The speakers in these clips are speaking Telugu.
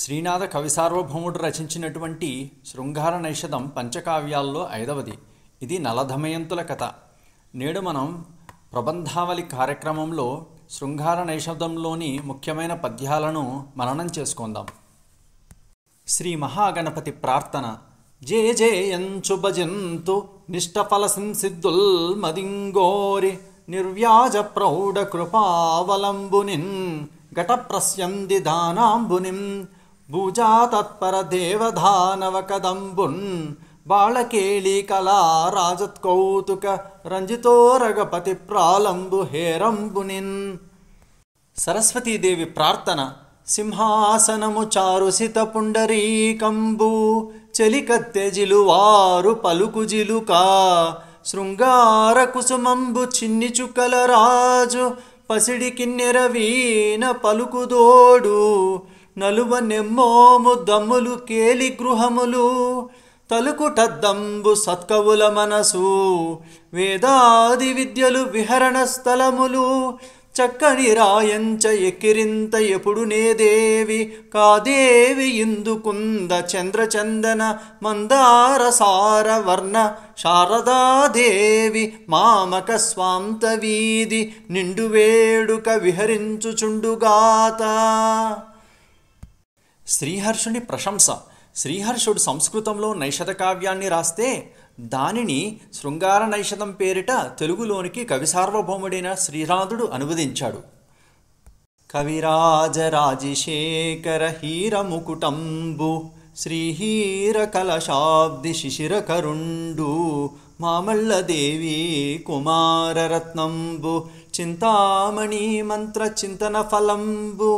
శ్రీనాథ కవి సార్వభౌముడు రచించినటువంటి శృంగార నైషధం పంచకావ్యాల్లో ఐదవది ఇది నలధమయంతుల కథ నేడు మనం ప్రబంధావళి కార్యక్రమంలో శృంగార నైషధంలోని ముఖ్యమైన పద్యాలను మననం చేసుకుందాం శ్రీ మహాగణపతి ప్రార్థన జే జేయంచు భజంతు నిష్టఫల సంసిద్ధుల్ మదింగోరి నిర్వ్యాజ ప్రౌఢ కృపావలంబునిన్ ఘటప్రస్యంది దానాంబునిం భుజా తత్పర దేవధానవ కదంబున్ బాళకేళి కళా రాజత్కౌతుక రంజితో రగపతి ప్రాలంబు హేరంబునిన్ సరస్వతీదేవి ప్రార్థన సింహాసనము చారుసిత పుండరీకంబు వారు పలుకుజిలుక శృంగార కుసుమంబు చిన్నిచుకల రాజు పసిడికి నెరవీన పలుకుదోడు నలువ నెమ్మోము దమ్ములు కేలి గృహములు దంబు సత్కవుల మనసు వేదాది విద్యలు విహరణ స్థలములు చక్కని రాయంచ ఎకిరింత ఎప్పుడు నేదేవి కాదేవి ఇందుకుంద చంద్రచందన మందార వర్ణ శారదాదేవి మామక స్వాంత వీధి నిండు వేడుక విహరించుచుండుగాత శ్రీహర్షుని ప్రశంస శ్రీహర్షుడు సంస్కృతంలో నైషధ కావ్యాన్ని రాస్తే దానిని శృంగార నైషధం పేరిట తెలుగులోనికి కవి సార్వభౌముడైన అనువదించాడు కవిరాజరాజశేఖర హీరముకుటంబు శ్రీహీర కలశాబ్ది శిశిరకరుండు మామల్లదేవి కుమారరత్నంబు చింతామణి మంత్ర చింతన ఫలంబు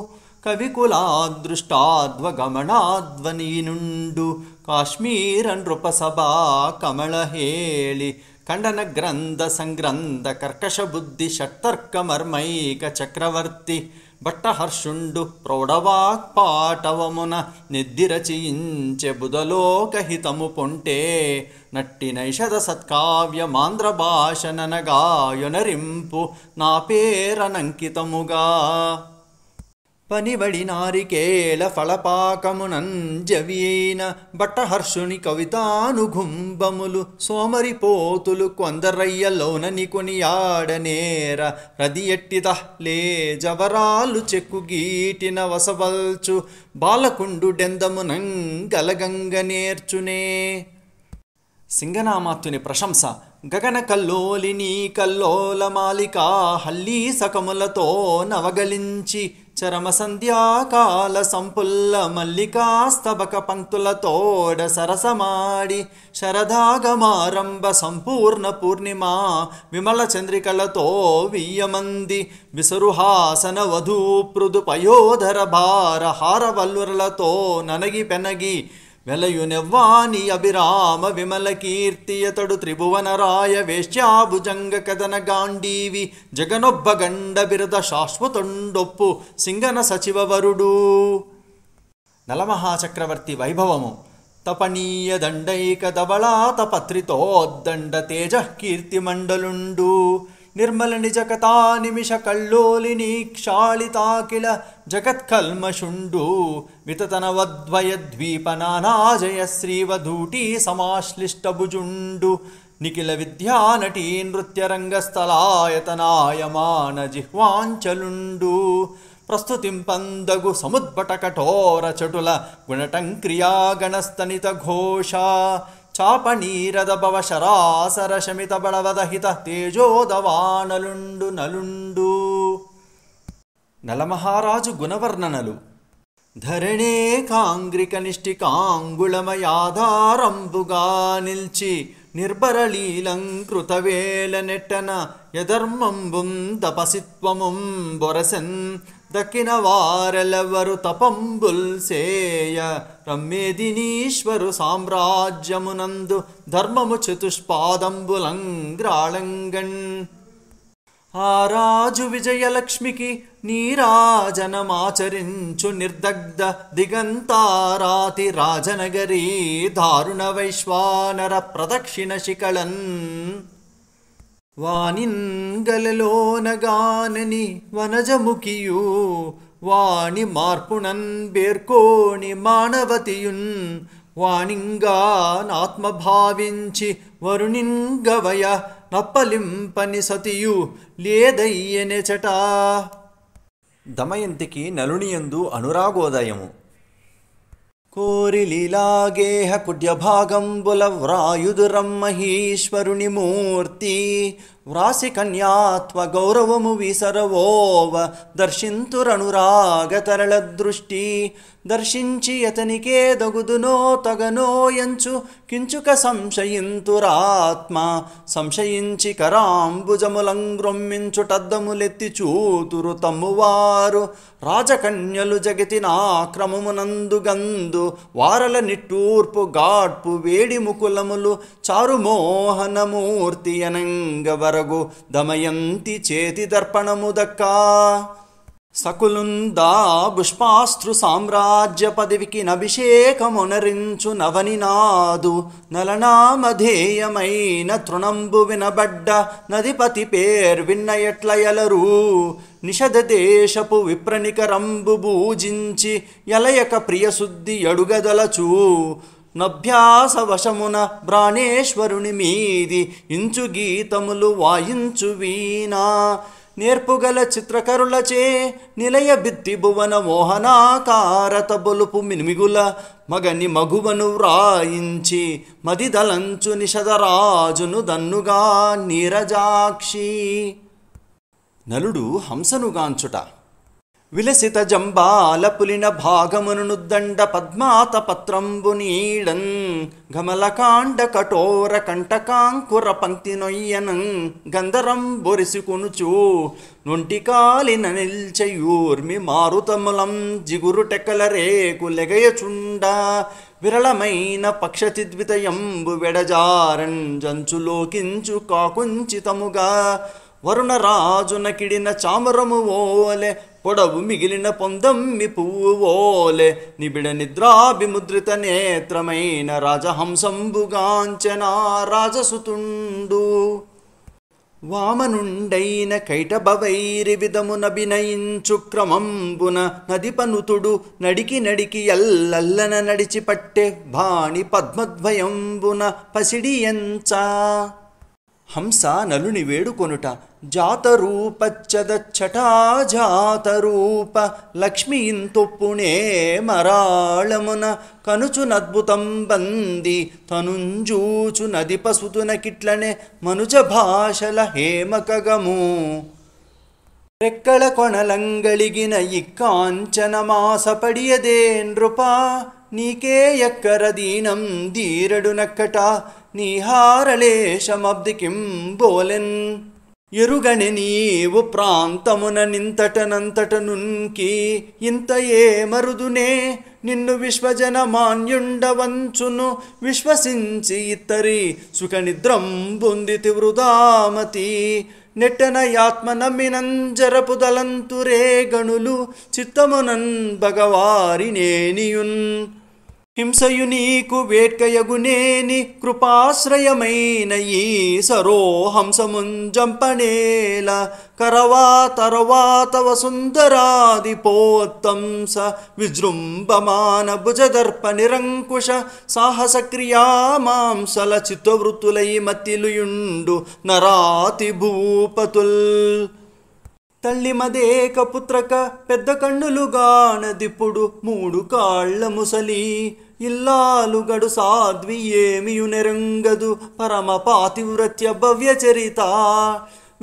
ಕವಿಕುಲಾದೃಷ್ಟಾಧ್ವಗಮನಾಧ್ವನೀನುಂಡು కాశ్మీర ನೃಪಸಭಾ ಕಮಳ ಹೇಳಿ ಖಂಡನ ಗ್ರಂಥ ಸಂಗ್ರಂಥ ಕರ್ಕಶ ಬುದ್ಧಿ ಷಟ್ಟರ್ಕ ಮರ್ಮೈಕ ಚಕ್ರವರ್ತಿ భట్టహర్షుండు ప్రౌఢవాక్పాటవమున నిద్దిరచయించె బుధలోకహితము పొంటే నట్టి నైషద సత్కావ్యమాంధ్ర ననగాయునరింపు నా పేరనంకితముగా పనిబడినారికేళ ఫలపాకమునంజవీన బట్టహర్షుని కవితానుగుంబములు సోమరిపోతులు కొందరయ్యలోన నికొనియాడనేర రదియట్టిత లేజవరాలు చెక్కుగీటిన వసవల్చు బాలకుండు డెందమునంగలగంగ నేర్చునే సింగనామాత్తుని ప్రశంస గగన కల్లోలిని కల్లోల మాలిక హల్లీ సకములతో నవగలించి చరమ సంధ్యాకాల సంపుల్ల మల్లికాస్తబక పంక్తుల తోడ సరసమాడి శరదాగమారంభ సంపూర్ణ పూర్ణిమ విమల చంద్రికలతో వియ్యమంది విసరుహాసన వధూ పృదు పయోధర భార హార వల్లురలతో ననగి పెనగి వెలయునెవ్వాని అభిరామ విమల కీర్తియతడు త్రిభువన రాయ వేశ్యాభుజంగ కదన గాండీవి జగనొబ్బ గండ బిరద శాశ్వతుండొప్పు సింగన సచివవరుడు నలమహాచక్రవర్తి వైభవము తపనీయ దండైక దబళాతపత్రితోద్దండ తేజ కీర్తిమండలుండు निर्मलनिजकता निमिष कल्लोलिनी क्षालिता किल जगत्कल्मशुण्डु विततनवद्वयद्वीपनानाजय श्रीवधूटी समाश्लिष्टभुजुण्डु निखिलविद्यानटी नृत्यरङ्गस्थलायतनायमान प्रस्तुतिं पन्दगु समुद्भटकठोरचटुल गुणटङ्क्रियागणस्तनितघोषा శాపనీరదభవ శరాసర శమిత బళవదహిత తేజోదవానలుండు నలుండు నలమహారాజు గుణవర్ణనలు ధరణే కాంగ్రికనిష్టి కాంగుళమయాధారంబుగా నిల్చి నిర్భరలీలంకృతవేల నెట్టన యధర్మంబుం తపసిత్వముం బొరసన్ దక్కిన వారెలెవ్వరు తపంబుల్ సేయ రమ్మేదినీశ్వరు సామ్రాజ్యమునందు ధర్మము చతుష్పాదంబులంగ్రాళంగన్ ఆ రాజు విజయలక్ష్మికి నీరాజనమాచరించు నిర్దగ్ధ దిగంతారాతి రాజనగరీ దారుణ వైశ్వానర ప్రదక్షిణ శిఖళన్ వానింగలలోనగానని వనజముఖియు వాణి మార్పుణన్ బేర్కోణి మానవతియున్ వాణింగానాత్మభావించి వరుణింగవయ నప్పలింపని సతియు లేదయ్యనెచట దమయంతికి నలునియందు అనురాగోదయము कोरिलीलागेहपुड्यभागम्बुलव्रायुदुरं महीश्वरुणिमूर्ति వ్రాసి కన్యాత్వ గౌరవము విసరవోవ దర్శింతురనురాగ తరళ దృష్టి దర్శించి అతనికే దగుదునో తగనో ఎంచు కించుక సంశయింతురాత్మ సంశయించి కరాంబుజములంగ్రొమ్మించుటద్దములెత్తి చూతురు తమ్మువారు రాజకన్యలు జగతిన గందు వారల నిట్టూర్పు గాడ్పు వేడి ముకులములు చారుమోహనమూర్తి అనంగవ వరగు దమయంతి చేతి దర్పణము దక్కా సకులుందా పుష్పాస్తృ సామ్రాజ్య పదవికి నభిషేకమునరించు నవనినాదు నలనామధేయమైన తృణంబు వినబడ్డ నదిపతి పేర్ విన్న ఎట్లయలరు నిషద దేశపు విప్రణికరంబు భూజించి ఎలయక ప్రియశుద్ధి ఎడుగదలచూ నభ్యాస వశమున బ్రాణేశ్వరుని మీది ఇంచు గీతములు వాయించు వీణా నేర్పుగల చిత్రకరులచే నిలయ బిత్తి భువన మోహనాకారత బొలుపు మినిమిగుల మగని మగువను వ్రాయించి మదిదలంచు నిషదరాజును దన్నుగా నీరజాక్షి నలుడు హంసనుగాంచుట విలసిత జంబాల పులిన దండ పద్మాత పత్రంబు నీడన్ గమలకాండ కఠోర కంటకాంకుర పంక్తి నొయ్యన గంధరం బొరిసికొనుచు నొంటి కాలిన నిల్చయూర్మి మారుతములం జిగురుటెకల రేకులెగయచుండ విరళమైన పక్షతిద్వితయంబు వెడజారన్ జంచులోకించు కాకుంచితముగా కిడిన చామరము ఓలె పొడవు మిగిలిన పొందమ్మి ఓలే నిబిడ నిద్రాభిముద్రిత నేత్రమైన రాజహంసంబుగాంచనా రాజసుతుండు వామనుండైన కైటభవైరి విధమున వినయించు క్రమంబున నదిపనుతుడు నడికి నడికి ఎల్లల్లన నడిచి పట్టే భాణి పద్మద్వయంబున పసిడియంచా హంస నలుని వేడుకొనుట జాతరూపచ్చదచ్చటాజాతరూప లక్ష్మీంతొప్పునే మరాళమున కనుచునద్భుతం బంది తనుంజూచు నది పసుతున కిట్లనే మనుజ భాషల హేమకగము రెక్కల కొనలంగళిగిన ఇక్కాంచన మాసపడియదే నృపా నీకే ఎక్కర దీనం ధీరడు నక్కట శమబ్దికిం బోలెన్ ఎరుగణి నీవు ప్రాంతమున నింతటనంతట నుంకి ఇంత ఏ మరుదునే నిన్ను విశ్వజన మాన్యుండవంచును విశ్వసించి ఇత్తరి సుఖనిద్రంబుందితి వృదామతి నెట్టన యాత్మ నమ్మినంజరపుదలంతురే గణులు చిత్తమునన్ భగవారి నేనియున్ హింసయు నీకు వేట్కయగునేని కృపాశ్రయమైన ఈ సరోహంసముంజంపనేల కరవా తరవాత తర్వాత స విజృంభమాన భుజదర్ప నిరంకుశ సాహస క్రియామాంసల చిత్తవృత్తులై మతిలుయుండు నరాతి భూపతుల్ తల్లి మదేక పుత్రక పెద్ద కన్నులుగానదిప్పుడు మూడు కాళ్ళ ముసలి ఇల్లాలుగడు సాధ్వి ఏమియు నెరంగదు పరమ పాతివ్రత్య భవ్య చరిత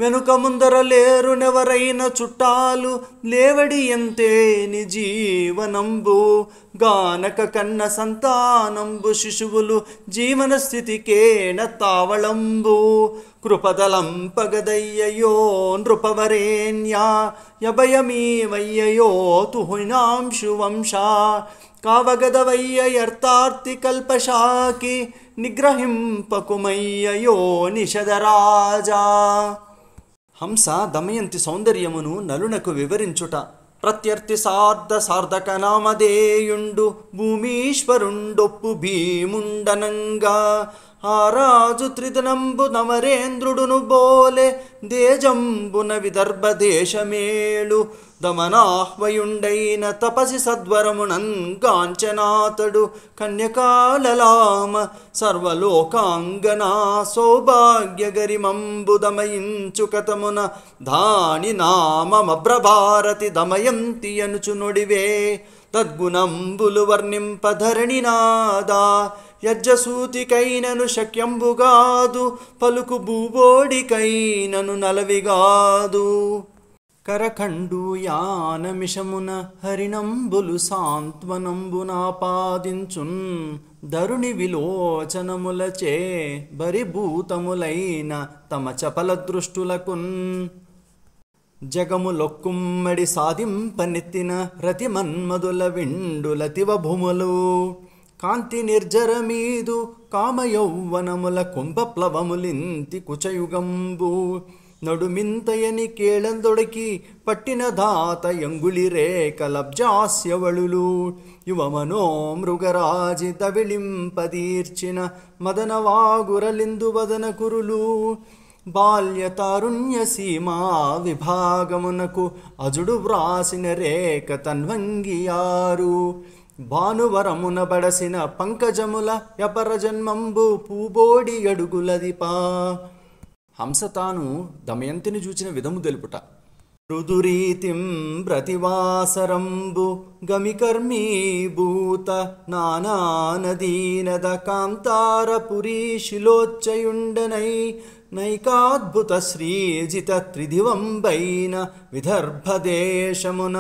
వెనుక ముందర లేరునెవరైన చుట్టాలు లేవడి ఎంతేని జీవనంబు గానక కన్న సంతానంబు శిశువులు జీవన స్థితికేణ తావళంబు కృపదలంపగదయ్యయో నృపవరేణ్యా యభయమీవయ్యయో తుహునాంశు వంశా కల్పశాకి నిగ్రహింపకుమయ్యయో నిషదరాజా హంస దమయంతి సౌందర్యమును నలునకు వివరించుట ప్రత్యర్థి సార్ధ సార్ధక నామధేయుండు భూమీశ్వరుండొప్పు భీముండనంగా ఆ రాజు త్రిదనంబు నమరేంద్రుడును బోలే దేజంబున విదర్భ దేశమేళు దమనాహ్వయుండైన తపసి సద్వరమునన్ కాంచనాథుడు కన్యకాలలామ సర్వలోకాంగనా సౌభాగ్య గరిమంబు దమయించు కథమున దాని నామమ్రభారతి దమయంతి అనుచునుడివే నుడివే తద్గుణంబులు వర్ణింపధరణినాదా యజ్జసూతికైనను శక్యంబుగాదు పలుకు భూబోడికైనను నలవిగాదు కరఖండు యానమిషమున హరినంబులు సాంత్వనంబునాపాదించున్ దరుణి విలోచనములచే బరిభూతములైన తమ చపల దృష్టులకున్ జగములొక్కుమ్మడి సాధింపనెత్తిన రతిమన్మధుల విండులతివ భూములు కాంతి నిర్జరమీదు కామయౌవనముల ప్లవములింతి కుచయుగంబు నడుమింతయని కేళందొడకి పట్టిన దాత యంగుళి రేఖ లబ్జాస్యవళులు యువమనో మృగరాజి తవిళింపదీర్చిన మదనవాగురలిందు వదన కురులు బాల్యతారుణ్య సీమా విభాగమునకు అజుడు వ్రాసిన రేఖ తన్వంగియారు భానువరమున బడసిన పంకజముల యపరజన్మంబు పూబోడి అడుగులదిపా హంస తాను దమయంతిని చూచిన విధము తెలుపుట రుదురీతిం ప్రతివాసరంబు గమికర్మీభూత నానానదీనద కాంతారపురీ శిలోచ్చయుండనై नैकाद्भुतश्रीजितत्रिधिवं बैन विदर्भदेशमुन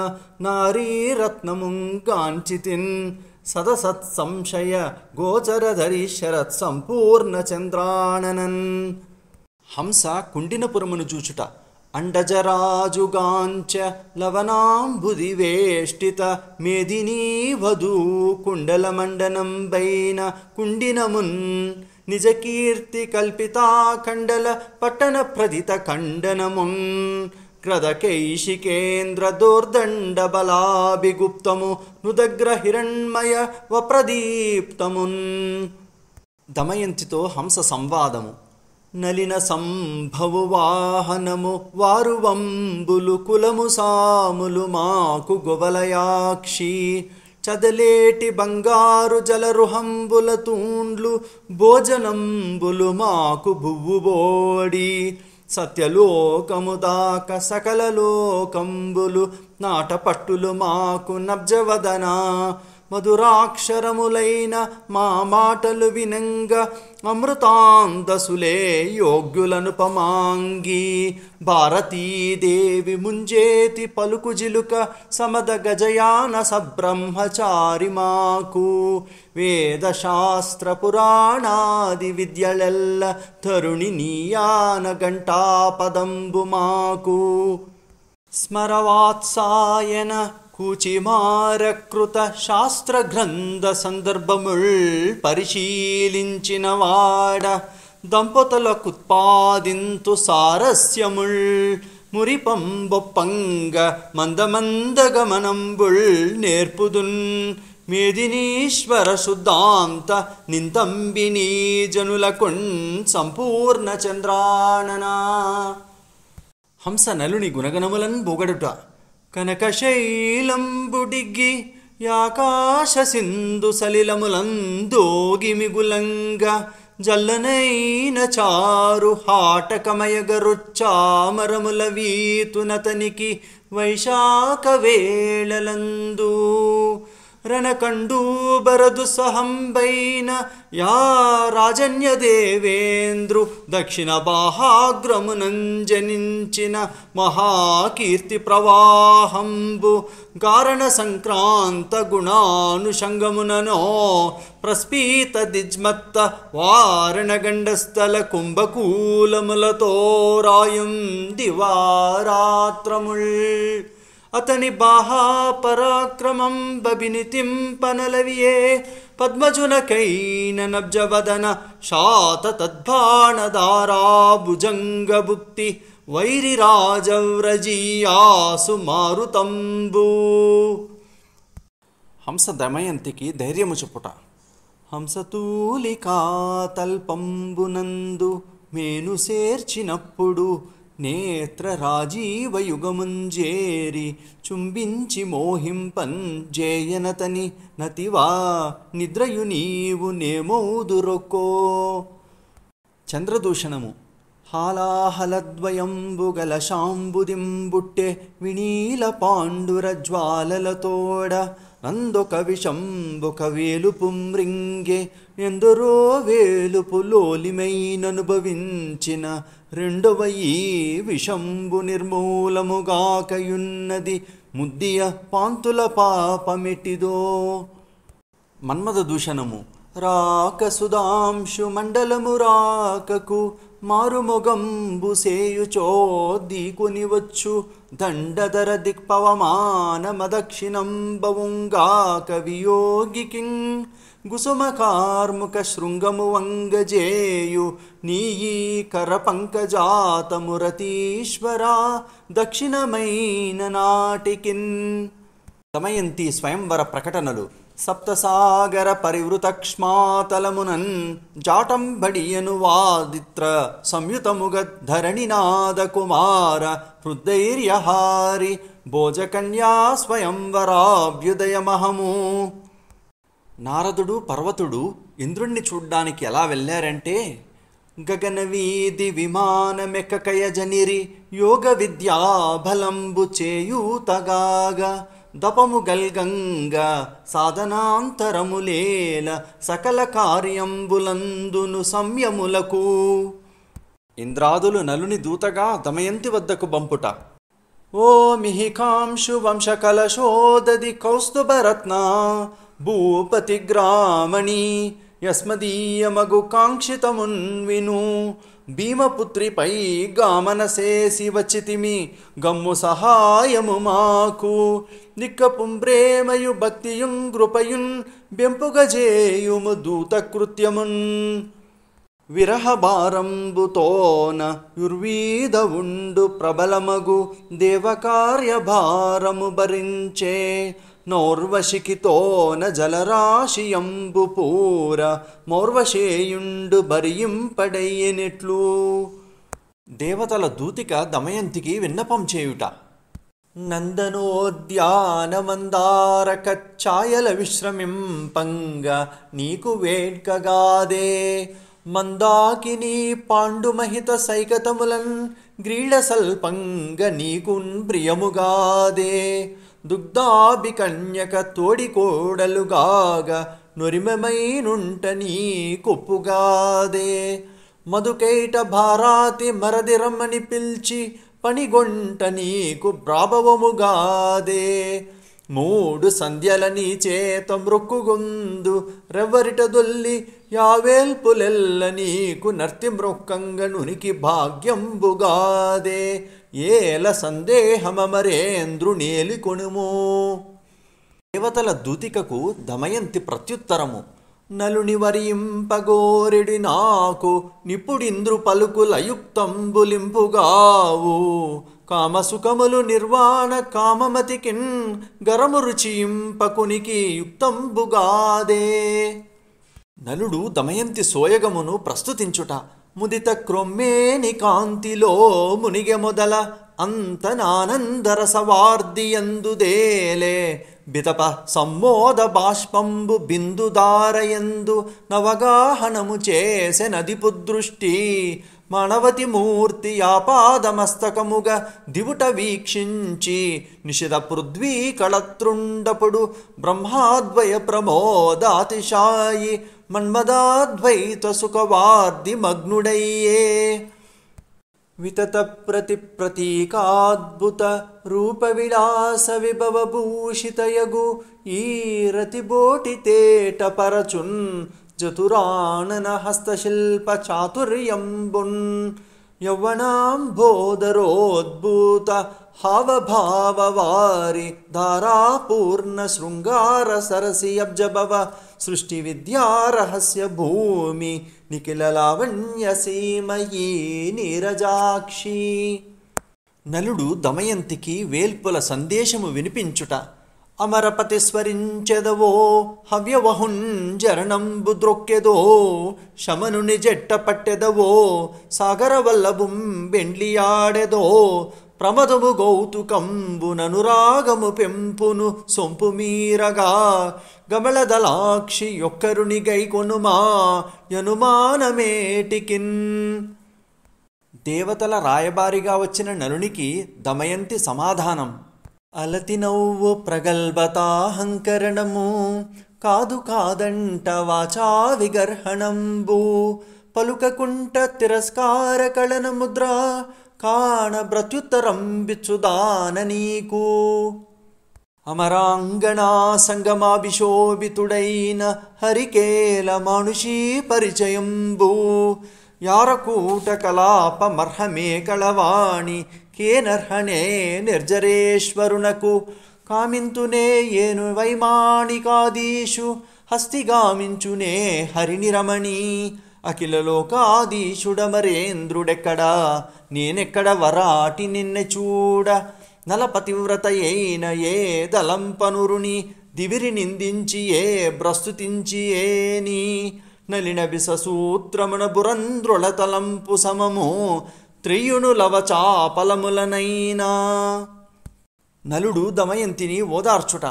नारीरत्नमुङ्गाञ्चितिन् सदसत्संशय गोचरधरि शरत्सम्पूर्णचन्द्राननन् हंस कुण्डिनपुरमुजूचुट अण्डजराजुगाञ्च लवनाम्बुदिवेष्टित मेदिनीवधू कुण्डलमण्डनं बैन कुण्डिनमुन् ನಿಜ ಕೀರ್ತಿ ಕಲ್ಪಿತಾ ಖಂಡಲ ಪಟ್ಟಣ ಪ್ರದಿತ ಖಂಡನ ಕ್ರದ ಕೈಶಿಕೇಂದ್ರ ದೋರ್ದಂಡ ಬಲಾಭಿಗುಪ್ತಮು ನುದಗ್ರ ಹಿರಣ್ಮಯ ವಪ್ರದೀಪ್ತಮುನ್ ದಮಯಂತಿತೋ ಹಂಸ ಸಂವಾದಮು ನಲಿನ ಸಂಭವು ವಾಹನಮು ವಾರುವಂಬುಲು ಕುಲಮು ಸಾಮುಲು ಮಾಕು గొవలయాక్షి చదలేటి బంగారు జలరుహంబుల తూండ్లు భోజనంబులు మాకు బువ్వుబోడి దాక సకల లోకంబులు నాటపట్టులు మాకు నబ్జవదనా ಮಧುರಾಕ್ಷರ ಮುಲೈನ ಮಾಟಲು ವಿಲಂಗ ಅಮೃತುಲೇ ಯೋಗ್ಯುಲನುಪೀ ಭಾರತೀ ದೇವಿ ಮುಂಜೇತಿ ಪಲುಕು ಜಿಲುಕ ಸಮದ ಗಜಯಾನ ಸಬ್ರಹ್ಮಚಾರಿ ಮಾಕು ವೇದ ಶ್ರಪುರ ವಿಧ್ಯ ಸ್ಮರತ್ಸನ కుచిమారకృత శాస్త్రగ్రంథ సందర్భముల్ పరిశీలించిన వాడ దంపతులకుత్పాదింతు సారస్యముల్ మురిపంబొప్పంగ మందమందగమనంబుల్ నేర్పుదున్ మేదినీశ్వర శుద్ధాంత నింతంబినీ సంపూర్ణ చంద్రాణనా హంస నలుని గుణగణములన్ బొగడుట కనకశైలంబుడిగి యాకాశ సింధు సలిలములందోగి మిగులంగా జల్లనైన చారు హాటకమయ హాటకమయగరుచ్చామరముల వీతునతనికి వైశాఖ వేళలందు ರಣಕಂಡೂಬರದು ಸಹಂಬೈನ ಯಾ ರಾಜನ್ಯ ದೇವೇಂದ್ರು ದಕ್ಷಿಣ ಬಾಹಾಗ್ರಮುನಂಜನಿಂಚಿನ ಮಹಾಕೀರ್ತಿ ಪ್ರವಾಹಂಬು ಕಾರಣ ಸಂಕ್ರಾಂತ ಗುಣಾನುಷಂಗಮುನನೋ ప్రస్ఫీత దిజ్మత్త వారణగండస్థల కుంభకూలములతో రాయం దివారాత్రముల్ అతని బాహా పరాక్రమం బబినితింపనలవియే పద్మజునకైన నబ్జవదన శాత తద్బాణదారాభుజంగభుక్తి వైరిరాజవ్రజీయాసు మారుతంబూ హంస దమయంతికి ధైర్యము చెప్పుట హంసతూలికా తల్పంబునందు మేను సేర్చినప్పుడు నేత్రరాజీవయుగముంజేరి చుంబించి మోహింపన్ జేయనతని నతివా నిద్రయు నీవు నేమౌదురొక్కో చంద్రదూషణము హాలాహలద్వయంబుగల శాంబుదింబుట్టే వినీల పాండుర జ్వాలలతోడ అందొక విషంబు కవేలుపుమృంగే ఎందరో వేలుపులోలిమైననుభవించిన రెండవ ఈ విషంబు నిర్మూలముగాకయున్నది ముద్దియ పాంతుల పాపమిటిదో మన్మద దూషణము రాక సుధాంశు మండలము రాకకు సేయుచో దీకుని వచ్చు దండధర దిక్పవమానమదక్షిణంబవుంగాక వియోగికిం గుసుమకార్ముక శృంగము వంగజేయు నీయీ పంకజాతమురతీశ్వరా దక్షిణమైన నాటికిన్ దమయంతి స్వయంవర ప్రకటనలు సప్తసాగర పరివృతక్ష్మాతలమునన్ జాటంబడియను వాదిత్ర సంయుతముగ ధరణినాద కుమార హృదైర్యహారి భోజకన్యా స్వయంవరాభ్యుదయమహము నారదుడు పర్వతుడు ఇంద్రుణ్ణి చూడ్డానికి ఎలా వెళ్ళారంటే గగన వీధి యోగ విద్యాబలంబు చేయూతగాగా దపము గల్గంగా సాధనాంతరములేల సకల కార్యంబులందును సంయములకు ఇంద్రాదులు నలుని దూతగా దమయంతి వద్దకు బంపుట ఓ మిహికాంశు వంశకలశోదది కౌస్తుభరత్న భూపతి గ్రామణి యస్మదీయమగు కాంక్షితమున్ విను భీమపుత్రి పై గామనసే శివచితిమి గమ్ము సహాయము మాకు నిక్కపుం ప్రేమయు భక్తియుం కృపయున్ బెంపుగజేయుము దూతకృత్యమున్ విరహభారంబుతోన యుర్వీద ఉండు ప్రబలమగు దేవకార్యభారము భరించే నోర్వశికితోన జలరాశియంబు పూర మోర్వశేయుండు భరింపడయ్యనెట్లు దేవతల దూతిక దమయంతికి విన్నపం చేయుట నందనోద్యాన నందనోద్యానమందారకఛాయల విశ్రమింపంగ నీకు వేడ్కగాదే మందాకినీ పాండుమహిత సైకతములన్ గ్రీడసల్పంగ నీకున్ ప్రియముగాదే దుగ్ధాభికన్యక తోడికోడలుగాగ నొరిమమైనుంట నీ కొప్పుగాదే మధుకైట భారాతి మరదిరమ్మని పిల్చి పనిగొంట నీకు ప్రాభవముగాదే మూడు సంధ్యల నీ చేత మృక్కుగుందు రెవ్వరిట దొల్లి యావేల్పులెల్ల నీకు నర్తి మృక్కంగ నునికి భాగ్యంబుగాదే ఏల నేలి కొనుము దేవతల దూతికకు దమయంతి ప్రత్యుత్తరము నలుని నలునివరింపగోరెడి నాకు నిపుడింద్రు పలుకులయుక్తంబులింపుగావు కామసుఖములు నిర్వాణ కామమతికిన్ గరము రుచియింపకునికి యుక్తంబుగాదే నలుడు దమయంతి సోయగమును ప్రస్తుతించుట ముదిత ಕ್ರೊಮ್ಮೇನಿ ಕಾಂತಿಲೋ మొదల ಮೊದಲ ಅಂತನಾನಂದರಸವಾರ್ದಿಯಂದುದೇಲೆ బితప సమ్మోద బాష్పంబు బిందుదారయందు నవగాహనము చేసె నదిపు మణవతి మూర్తి ఆపాదమస్తకముగ దివుట వీక్షించి నిషిద పృథ్వీ కళత్రుండపుడు బ్రహ్మాద్వయ ప్రమోదాతిశాయి मन्मदाद्वैतसुखवार्दिमग्नुडये विततप्रतिप्रतीकाद्भुतरूपविलासविभवभूषितयगु ईरतिबोटितेटपरचुन् जतुराननहस्तशिल्पचातुर्यम्बुन् यौवनाम्भोदरोद्भूत हावभाववारि धारापूर्णशृङ्गारसरसि अब्जभव సృష్టి రహస్య భూమి నిఖిల లావణ్యసీమయీ నీరజాక్షి నలుడు దమయంతికి వేల్పుల సందేశము వినిపించుట అమరపతి స్వరించెదవో హవ్యవహున్ జరణంబు ద్రొక్కెదో శమనుని జట్ట పట్టెదవో సాగరవల్లభుం బెండ్లియాడెదో ప్రమదము గౌతుకంబుననురాగము పెంపును సొంపు మీరగా గమలదలాక్షి ఒక్కరుని గైకొనుమా యనుమానమేటికిన్ దేవతల రాయబారిగా వచ్చిన నలునికి దమయంతి సమాధానం అలతి నవ్వు ప్రగల్భతాహంకరణము కాదు కాదంట వాచా విగర్హణంబు పలుకకుంట తిరస్కార కళన ముద్ర కాణబ్రత్యుత్తరంబిచ్చుదాన నీకు అమరాంగణా సంగమాభిశోభితుడైన హరికేల మనుషీ పరిచయంబు యారకూట కలాపమర్హమే కళవాణి కేనర్హణే నిర్జరేశ్వరునకు కామింతునే ఏను వైమాణికాదీషు హస్తిగామించునే హరినిరమణీ మరేంద్రుడెక్కడా నేనెక్కడ వరాటి నిన్నె చూడ నలపతివ్రత అయిన ఏ దళంపనురుని దివిరి నిందించి ఏ ప్రస్తుతించి ఏని నలిన బిససూత్రమున బురంద్రుల తలంపు సమము త్రియునులవ చాపలములనైనా నలుడు దమయంతిని ఓదార్చుట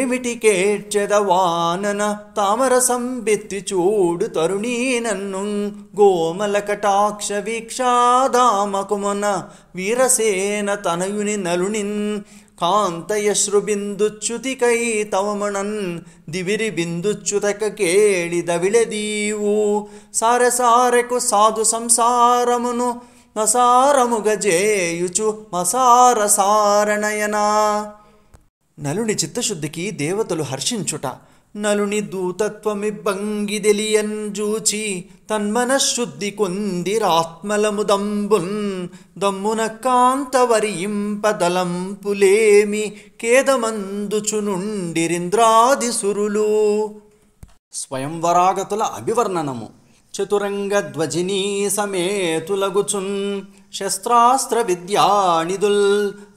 ಎಮಿಟಿ ಕೇಚ್ಚನ ತಾಮರ ಸಂಬಿತ್ತಿ ಚೂಡು ತರುಣೀನನ್ನು ಗೋಮಲಕಟಾಕ್ಷ ವೀಕ್ಷಾಧಾಮಕುಮನ ವೀರಸೇನ ತನಯುನಿನ್ ಕಾಂತಯಶ್ರುಬಿಂದುುತಿಕೈತನ್ ದಿವಿರಿ ಬಿಂದುಕ ಕೇಳಿ ದವಿಳ ದೀವು ಸಾರಸಾರಕು ಸಾಧು ಸಂಸಾರುನು ಮಸಾರು ಗೇಯುಚು ಮಸಾರಸಾರನಯನಾ నలుని చిత్తశుద్ధికి దేవతలు హర్షించుట నలుని దూతత్వమిబ్బంగిదెలియంజూచి తన్మనశుద్ధి దంబున్ దమ్మున కాంతవరింపదలంపులేమి కేదమందుచునుండిరింద్రాది సురులు స్వయంవరాగతుల అభివర్ణనము చతురంగ ధ్వజినీ సమేతులగుచున్ శస్త్రాస్త్ర విద్యానిదుల్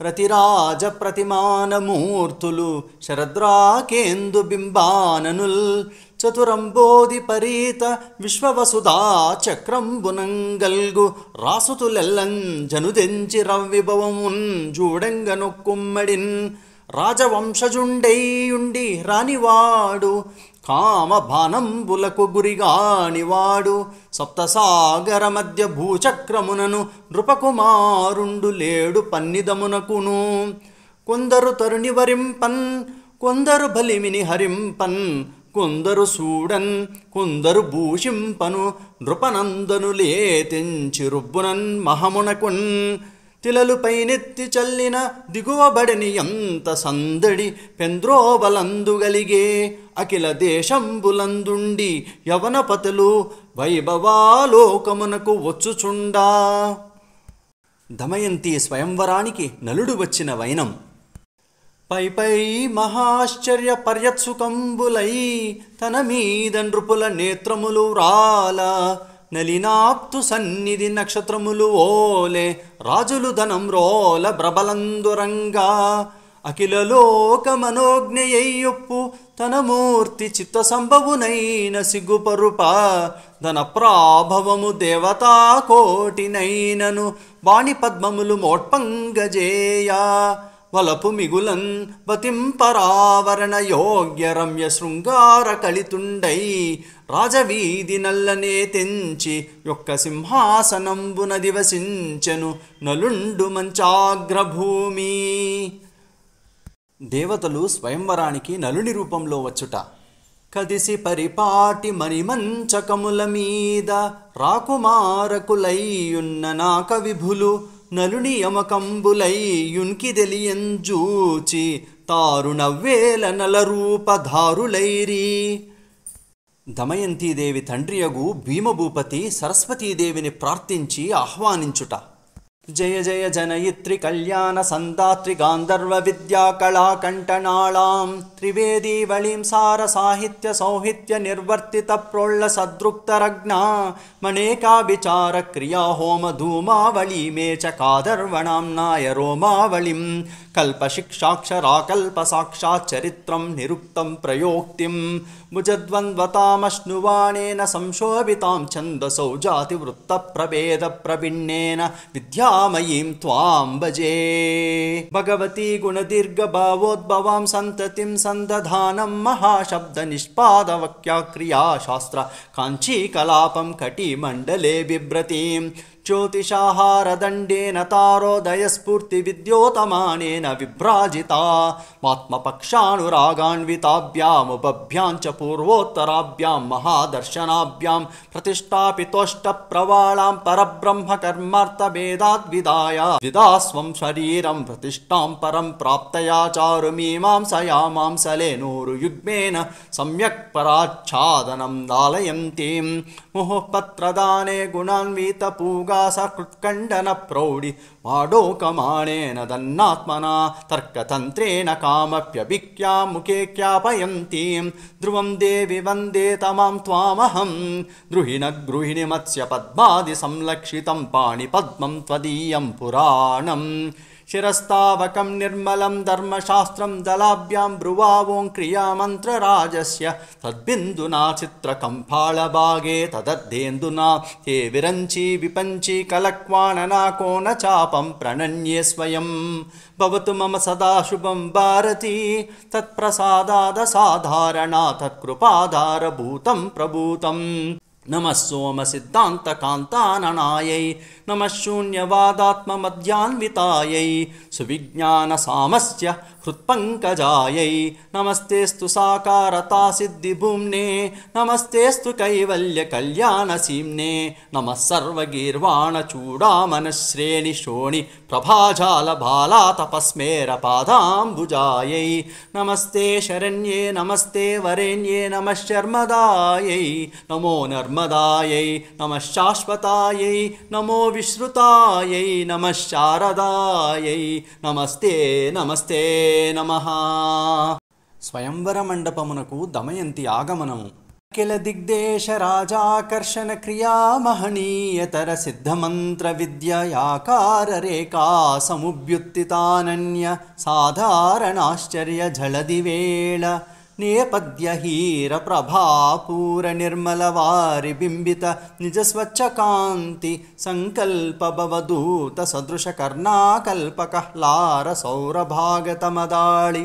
రతిరాజ ప్రతిమానమూర్తులు శరద్రాకేందు బింబాననుల్ చతురంబోధి పరీత విశ్వవసుధా చక్రంబునంగల్గు రాసుతులెల్లంజనుదెంచి రవ్విభవమున్ జూడంగ నొక్కుమ్మడిన్ రాజవంశజుండైయుండి రానివాడు కామభానంబులకు గురిగానివాడు సప్తసాగర మధ్య భూచక్రమునను నృపకుమారుండు లేడు పన్నిదమునకును కొందరు తరుణి వరింపన్ కొందరు బలిమిని హరింపన్ కొందరు సూడన్ కొందరు భూషింపను నృపనందనులే తెంచి రుబ్బునన్ మహమునకున్ తిలలుపైనెత్తి చల్లిన దిగువబడిని ఎంత సందడి పెంద్రోబలందుగలిగే అఖిల దేశంబులందుండి యవనపతులు వైభవాలోకమునకు వచ్చుచుండా దమయంతి స్వయంవరానికి నలుడు వచ్చిన వైనం పైపై మహాశ్చర్య పర్యత్సుకంబులై తన మీద నృపుల నేత్రములు రాల నలినాప్తు సన్నిధి నక్షత్రములు ఓలే రాజులు ధనం రోల ప్రబలందురంగా అఖిలలోక మనోజ్ఞయ్యొప్పు తన మూర్తి చిత్త సంభవునైన సిగ్గుపరుప ధన ప్రాభవము దేవతా కోటినైనను వాణి పద్మములు మోట్పంగజేయ వలపు మిగులన్ బతింపరావరణ యోగ్య రమ్య శృంగార కలితుండై రాజవీధి నల్లనే తెంచి యొక్క సింహాసనంబున దివసించెను నలుండు మంచాగ్రభూమి దేవతలు స్వయంవరానికి నలుని రూపంలో వచ్చుట కదిసి పరిపాటి మణిమంచకముల మీద రాకుమారకులైయున్న నా కవిభులు నలుని యమకంబులైయున్కి తెలియంజూచి నల రూపధారులైరీ దమయంతీదేవి తండ్రియగు భీమభూపతి సరస్వతీదేవిని ప్రార్థించి ఆహ్వానించుట జయ జయ జనయిత్రి కళ్యాణ సందాత్రి గాంధర్వ విద్యా కళాకంఠనాళాం త్రివేదీ వళీం సార సాహిత్య సౌహిత్య నిర్వర్తిత ప్రోళ్ళ సదృక్తరగ్న మణేకా విచార క్రియా హోమ ధూమావళి మే చ కాదర్వణాం నాయ రోమావళిం కల్పశిక్షాక్షరాకల్ప సాక్షాచరిత్రం నిరుక్తం ప్రయోక్తిం भुजद्वन्द्वतामश्नुवाणेन संशोभितां छन्दसौ जातिवृत्तप्रभेदप्रविण्णेन विद्यामयीं त्वां भजे भगवती गुणदीर्घभावोद्भवां सन्ततिं सन्दधानं महाशब्दनिष्पादवक्याक्रिया शास्त्र काञ्चीकलापं कटिमण्डले बिभ्रतीं ज्योतिषाहारदण्डेन तारोदयस्फूर्तिविद्योतमानेन विभ्राजिता मात्मपक्षानुरागान्विताभ्यामुभ्याञ्च पूर्वोत्तराभ्यां महादर्शनाभ्यां प्रतिष्ठापितोष्टप्रवालां प्रवाणां परब्रह्म स्वं शरीरं प्रतिष्ठां परं प्राप्तया सयामां मांसलेनोरुयुग्मेन सम्यक् पराच्छादनं दालयन्तीं मुहुः पत्रदाने गुणान्वितपूगा कृत्कण्डन प्रौढि वाडोकमाणेन दन्नात्मना तर्कतन्त्रेण कामप्यभिज्ञा मुखे क्यापयन्तीम् ध्रुवं देवि वन्दे तमाम् त्वामहम् द्रुहिण गृहिणी मत्स्य पद्मादि संलक्षितम् पाणिपद्मम् त्वदीयम् शिरस्तावकं निर्मलं धर्मशास्त्रं दलाभ्यां ब्रुवावों क्रियामन्त्रराजस्य तद्बिन्दुना चित्रकम्फाळभागे तदद्धेन्दुना हे विरञ्चि विपञ्ची कलक्वानना को न चापं भवतु मम सदा शुभं भारती तत्प्रसादादसाधारणा तत्कृपाधारभूतं प्रभूतम् नमः सोम नमः शून्यवादात्ममध्यान्वितायै सुविज्ञानसामस्य ृत्पङ्कजायै नमस्तेऽस्तु साकारतासिद्धिभूम्ने नमस्तेऽस्तु कैवल्यकल्याणसीम्ने नमः सर्वगीर्वाणचूडामनश्रेणिशोणि प्रभाजालभाला तपस्मेरपादाम्बुजायै नमस्ते शरण्ये नमस्ते वरेण्ये नमः शर्मदायै नमो नर्मदायै नमः शाश्वतायै नमो विश्रुतायै नमः शारदायै नमस्ते नमस्ते नमः स्वयंवरमण्डपमुनकु दमयन्ति आगमनम् अखिल दिग्देश राजाकर्षण क्रिया महणीयतरसिद्धमन्त्र विद्ययाकाररेखासमुभ्युत्थितानन्य साधारणाश्चर्य झलदि वेल निजस्वच्छकान्ति सङ्कल्पभवदूतसदृशकर्णाकल्पकह्लारसौरभागतमदाळि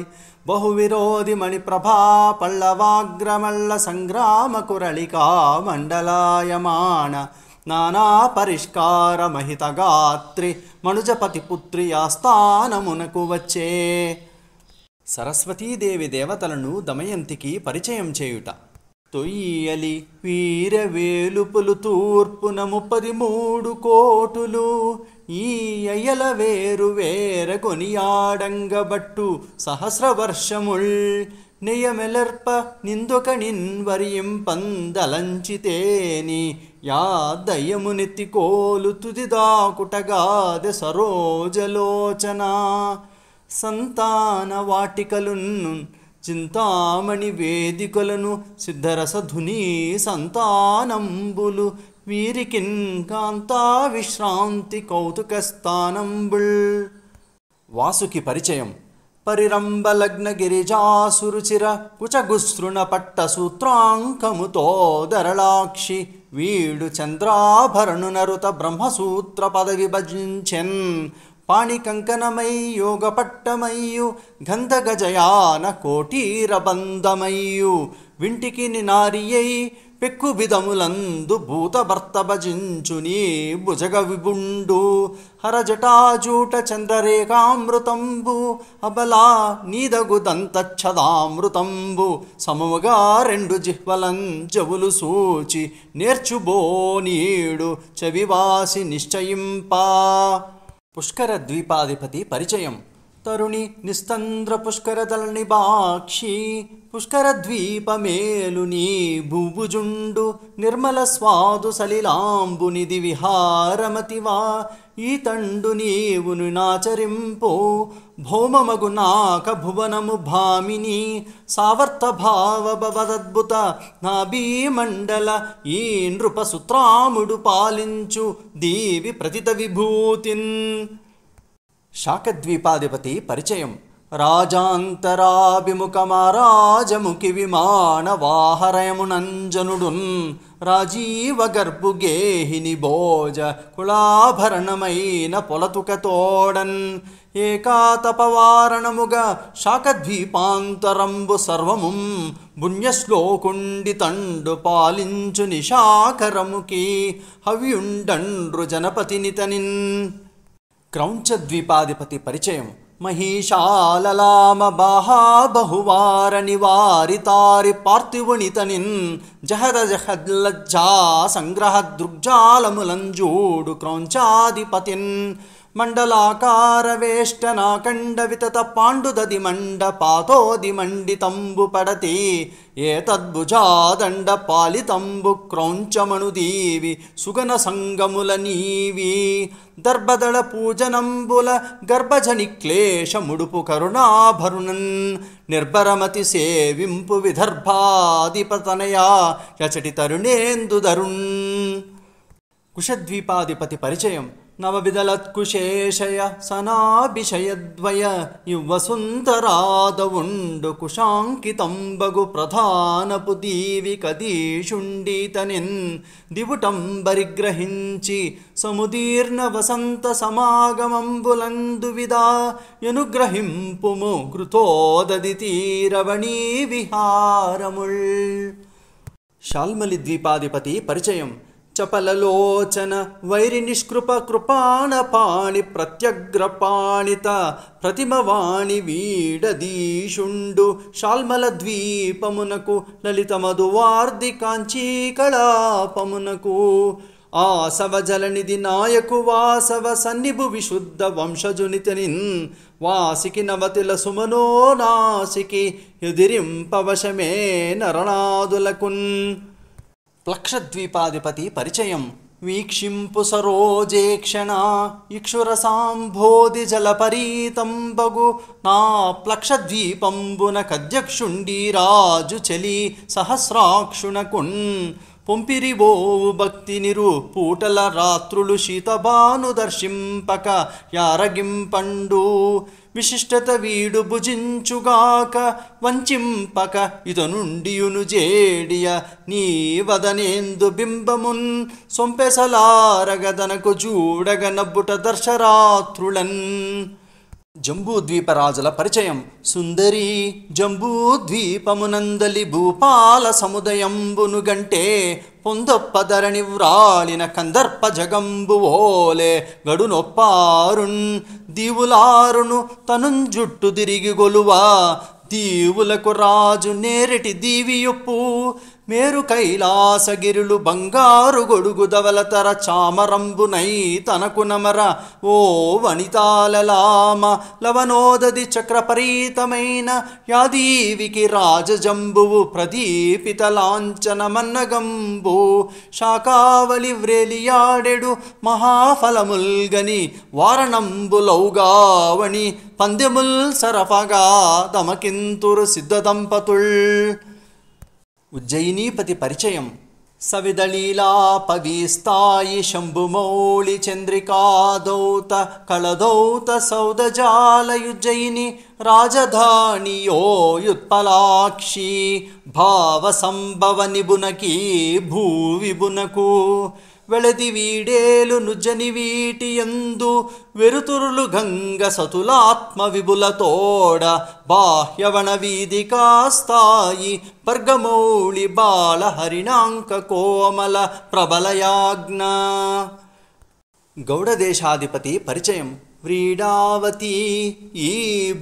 बहुविरोधिमणिप्रभा पल्लवाग्रमल्लसङ्ग्रामकुरलिकामण्डलायमान नानापरिष्कारमहितगात्रि मनुजपतिपुत्री आस्तानमुनकुवचे సరస్వతీదేవి దేవతలను దమయంతికి పరిచయం చేయుట తొయ్యలి వీరవేలుపులు తూర్పున ముప్పది మూడు కోటులు ఈ అయ్యల వేరు వేరగొనియాడంగబట్టు సహస్రవర్షముల్ నియమెలర్ప నిందొకనిన్వరింపందలంచితేని యా దయమునెత్తి కోలు తుదిదాకుటగాదె సరోజలోచనా సంతాన వాటికలున్ను చింతామణి వేదికలను సిద్ధరసధుని సంతానంబులు వీరికింకాంతా విశ్రాంతి కౌతుక స్థానంబుల్ వాసుకి పరిచయం లగ్న గిరిజాసురుచిర కుచగుసృణ పట్ట సూత్రాంకముతో దరళాక్షి వీడు చంద్రాభరణునరుత బ్రహ్మసూత్ర పదవి భజించెన్ పాణికంకణమై యోగపట్టమయ్యు గంధగజయాన బంధమయ్యు వింటికి నినారియై పెక్కు విధములందు భూతభర్త భజించుని భుజగ విబుండు హరజటాజూట చంద్రరేఖామృతంబు అబలా నీదగు దంతఛదామృతంబు సమముగా రెండు జిహ్వలం జవులు సూచి నేర్చుబోనీడు చెవివాసి నిశ్చయింపా పుష్కర ద్వీపాధిపతి పరిచయం ತರುಣಿ ನಿಸ್ತಂದ್ರ ಪುಷ್ಕರದಳ ನಿಭಾಕ್ಷಿ ಪುಷ್ಕರದ್ವೀಪ ಮೇಲು ನೀ ಭುಭುಜುಂಡು ನಿರ್ಮಲ ಸ್ವಾದು ಸಲಿಲಾಂಬು ನಿಧಿ ವಿಹಾರಮತಿವಾ ಈ ತಂಡು ನೀವು ನಾಚರಿಂಪು భౌమమగు నాక భువనము భామిని సావర్త భావభవదద్భుత నా భీమండల ఈ నృపసుత్రాముడు పాలించు దీవి ప్రతిత విభూతిన్ శాకద్వీపాధిపతి పరిచయం రాజాంతరాభిముఖమారాజముకి విమానవాహరయమునంజనుడున్ రాజీవగర్భుగేహిని భోజ కుళాభరణమైన పొలతుకతోడన్ ఏకాతపవారణముగా శాకద్వీపాంతరంబు సర్వము పుణ్యశ్లోకుండి తండు పాలించు నిశాకరముకి హవ్యుండండ్రు జనపతినితనిన్ క్రౌంచద్వీపాధిపతి పరిచయం మహిషాలలామ బహాబహువార నివారితారి పార్థివునితనిన్ జహద జహద్లజ్జా సంగ్రహ దృగ్జాలములంజూడు క్రౌంచాధిపతిన్ పాండుదది మండి తంబు పడతి ఏ తద్భుజాదండ मण्डलाकारवेष्टनाखण्डविततपाण्डुदधिमण्डपातोदिमण्डितम्बु पडति సుగన సంగముల నీవి దర్భదళ పూజనంబుల గర్భజని క్లేశ ముడుపు కరుణాభరుణన్ నిర్భరమతి సేవింపు విదర్భాధిపతనయా యచటి తరుణేందు దరుణ్ కుషద్వీపాధిపతి పరిచయం नवविदलत्कुशेशय सनाभिषयद्वयुवसुन्दरादमुण्डुकुशाङ्कितं बगुप्रधानपु दीवि कदी शुण्डितनिन् दिवुटम्बरिग्रहिञ्चि समुदीर्णवसन्तसमागमम्बुलन्दुविदायनुग्रहिं पुमुतो ददितीरवणीविहारमु शाल्मलिद्वीपाधिपति परिचयम् చపలలోచన ಚಪಲಲೋಚನ ವೈರಿ ನಿಷ್ಕೃಪ ಕೃಪಾಣಪಾಣಿ ಪ್ರತ್ಯಗ್ರಪಾಣಿತ ప్రతిమవాణి వీడదీషుండు షాల్మల ద్వీపమునకు లలిత మధువార్ది కాంచీ కళాపమునకు ఆసవ జలనిధి నాయకు వాసవ సన్నిభు విశుద్ధ వంశజునితని వాసికి నవతిల సుమనో నాసికి ఎదిరింపవశమే నరణాదులకున్ ప్లక్షద్వీపాధిపతి పరిచయం వీక్షింపు సరోజేక్షణ ఇక్షురసాంభోధి జలపరీతంబగు నా ప్లక్షద్వీపంబున కద్యక్షుండీ రాజు చలి సహస్రాక్షుణకున్ పొంపిరి ఓవు భక్తి నిరు పూటల రాత్రులు శీతబాను దర్శింపక యారగింపండు విశిష్టత వీడు భుజించుగాక వంచింపక ఇతనుండియును జేడియ నీ వదనేందు బింబమున్ సొంపెసలారగదనకు చూడగ నబ్బుట దర్శరాత్రులన్ జంబూద్వీపరాజుల పరిచయం సుందరి జంబూద్వీపమునందలి భూపాల సముదయంబును గంటే పొందొప్పదరని వ్రాలిన కందర్ప జగంబు ఓలే గడునొప్పారుణ్ దీవులారును తనుంజుట్టు తిరిగి గొలువా దీవులకు రాజు నేరటి దీవియొప్పు మేరు కైలాసగిరులు బంగారు గొడుగు దవలతర చామరంబునై తనకు నమర ఓ వనితాలలామ లవనోదది చక్రపరీతమైన యాదీవికి రాజజంబువు ప్రదీపిత లాంఛనమన్నగంబు శాకావలి వ్రేలియాడెడు మహాఫలముల్గని వారణంబులౌగావణి పందెముల్ సరఫగా దమకింతురు సిద్ధ దంపతుల్ ఉజ్జయినీపతి పరిచయం సవిదళీలా సవిదళీలాపవీస్థాయి శంభుమౌళి చంద్రికాదౌత కళదౌత సౌదజాలయుజ్జయిని రాజధానియోయుత్పలాక్షి భావ సంభవ నిబునకి భూవిబునకు వెళది వీడేలు నుజని వీటి ఎందు వెరుతురులు గంగ సతులాత్మ విబులతోడ బాహ్యవణ వీధి కాస్తాయి బర్గమౌళి బాల హరిణాంక కోమల ప్రబలయాజ్ఞ గౌడదేశాధిపతి పరిచయం వ్రీడావతి ఈ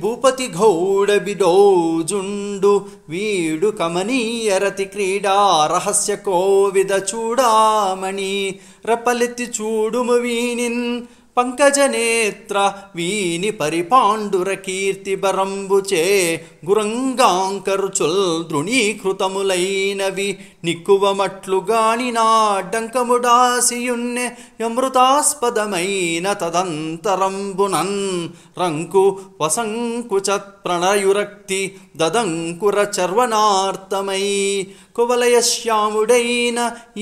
భూపతి గౌడ బిడోజుండు వీడు కమనీయరతి క్రీడా రహస్య కోవిద చూడామణి రపలెత్తి చూడుము వీనిన్ పంకజనేత్ర వీని పరిపాండుర కీర్తి కీర్తిబరంబుచే గురంగాంకరుచుల్ దృణీకృతములైనవి నిక్కువమట్లుగాని డంకముడాసియున్నె అమృతాస్పదమైన తదంతరంబునన్ రంకు వసంకుచత్ ప్రణయురక్తి దదంకుర చర్వనార్థమై కువలయశ్యాముడైన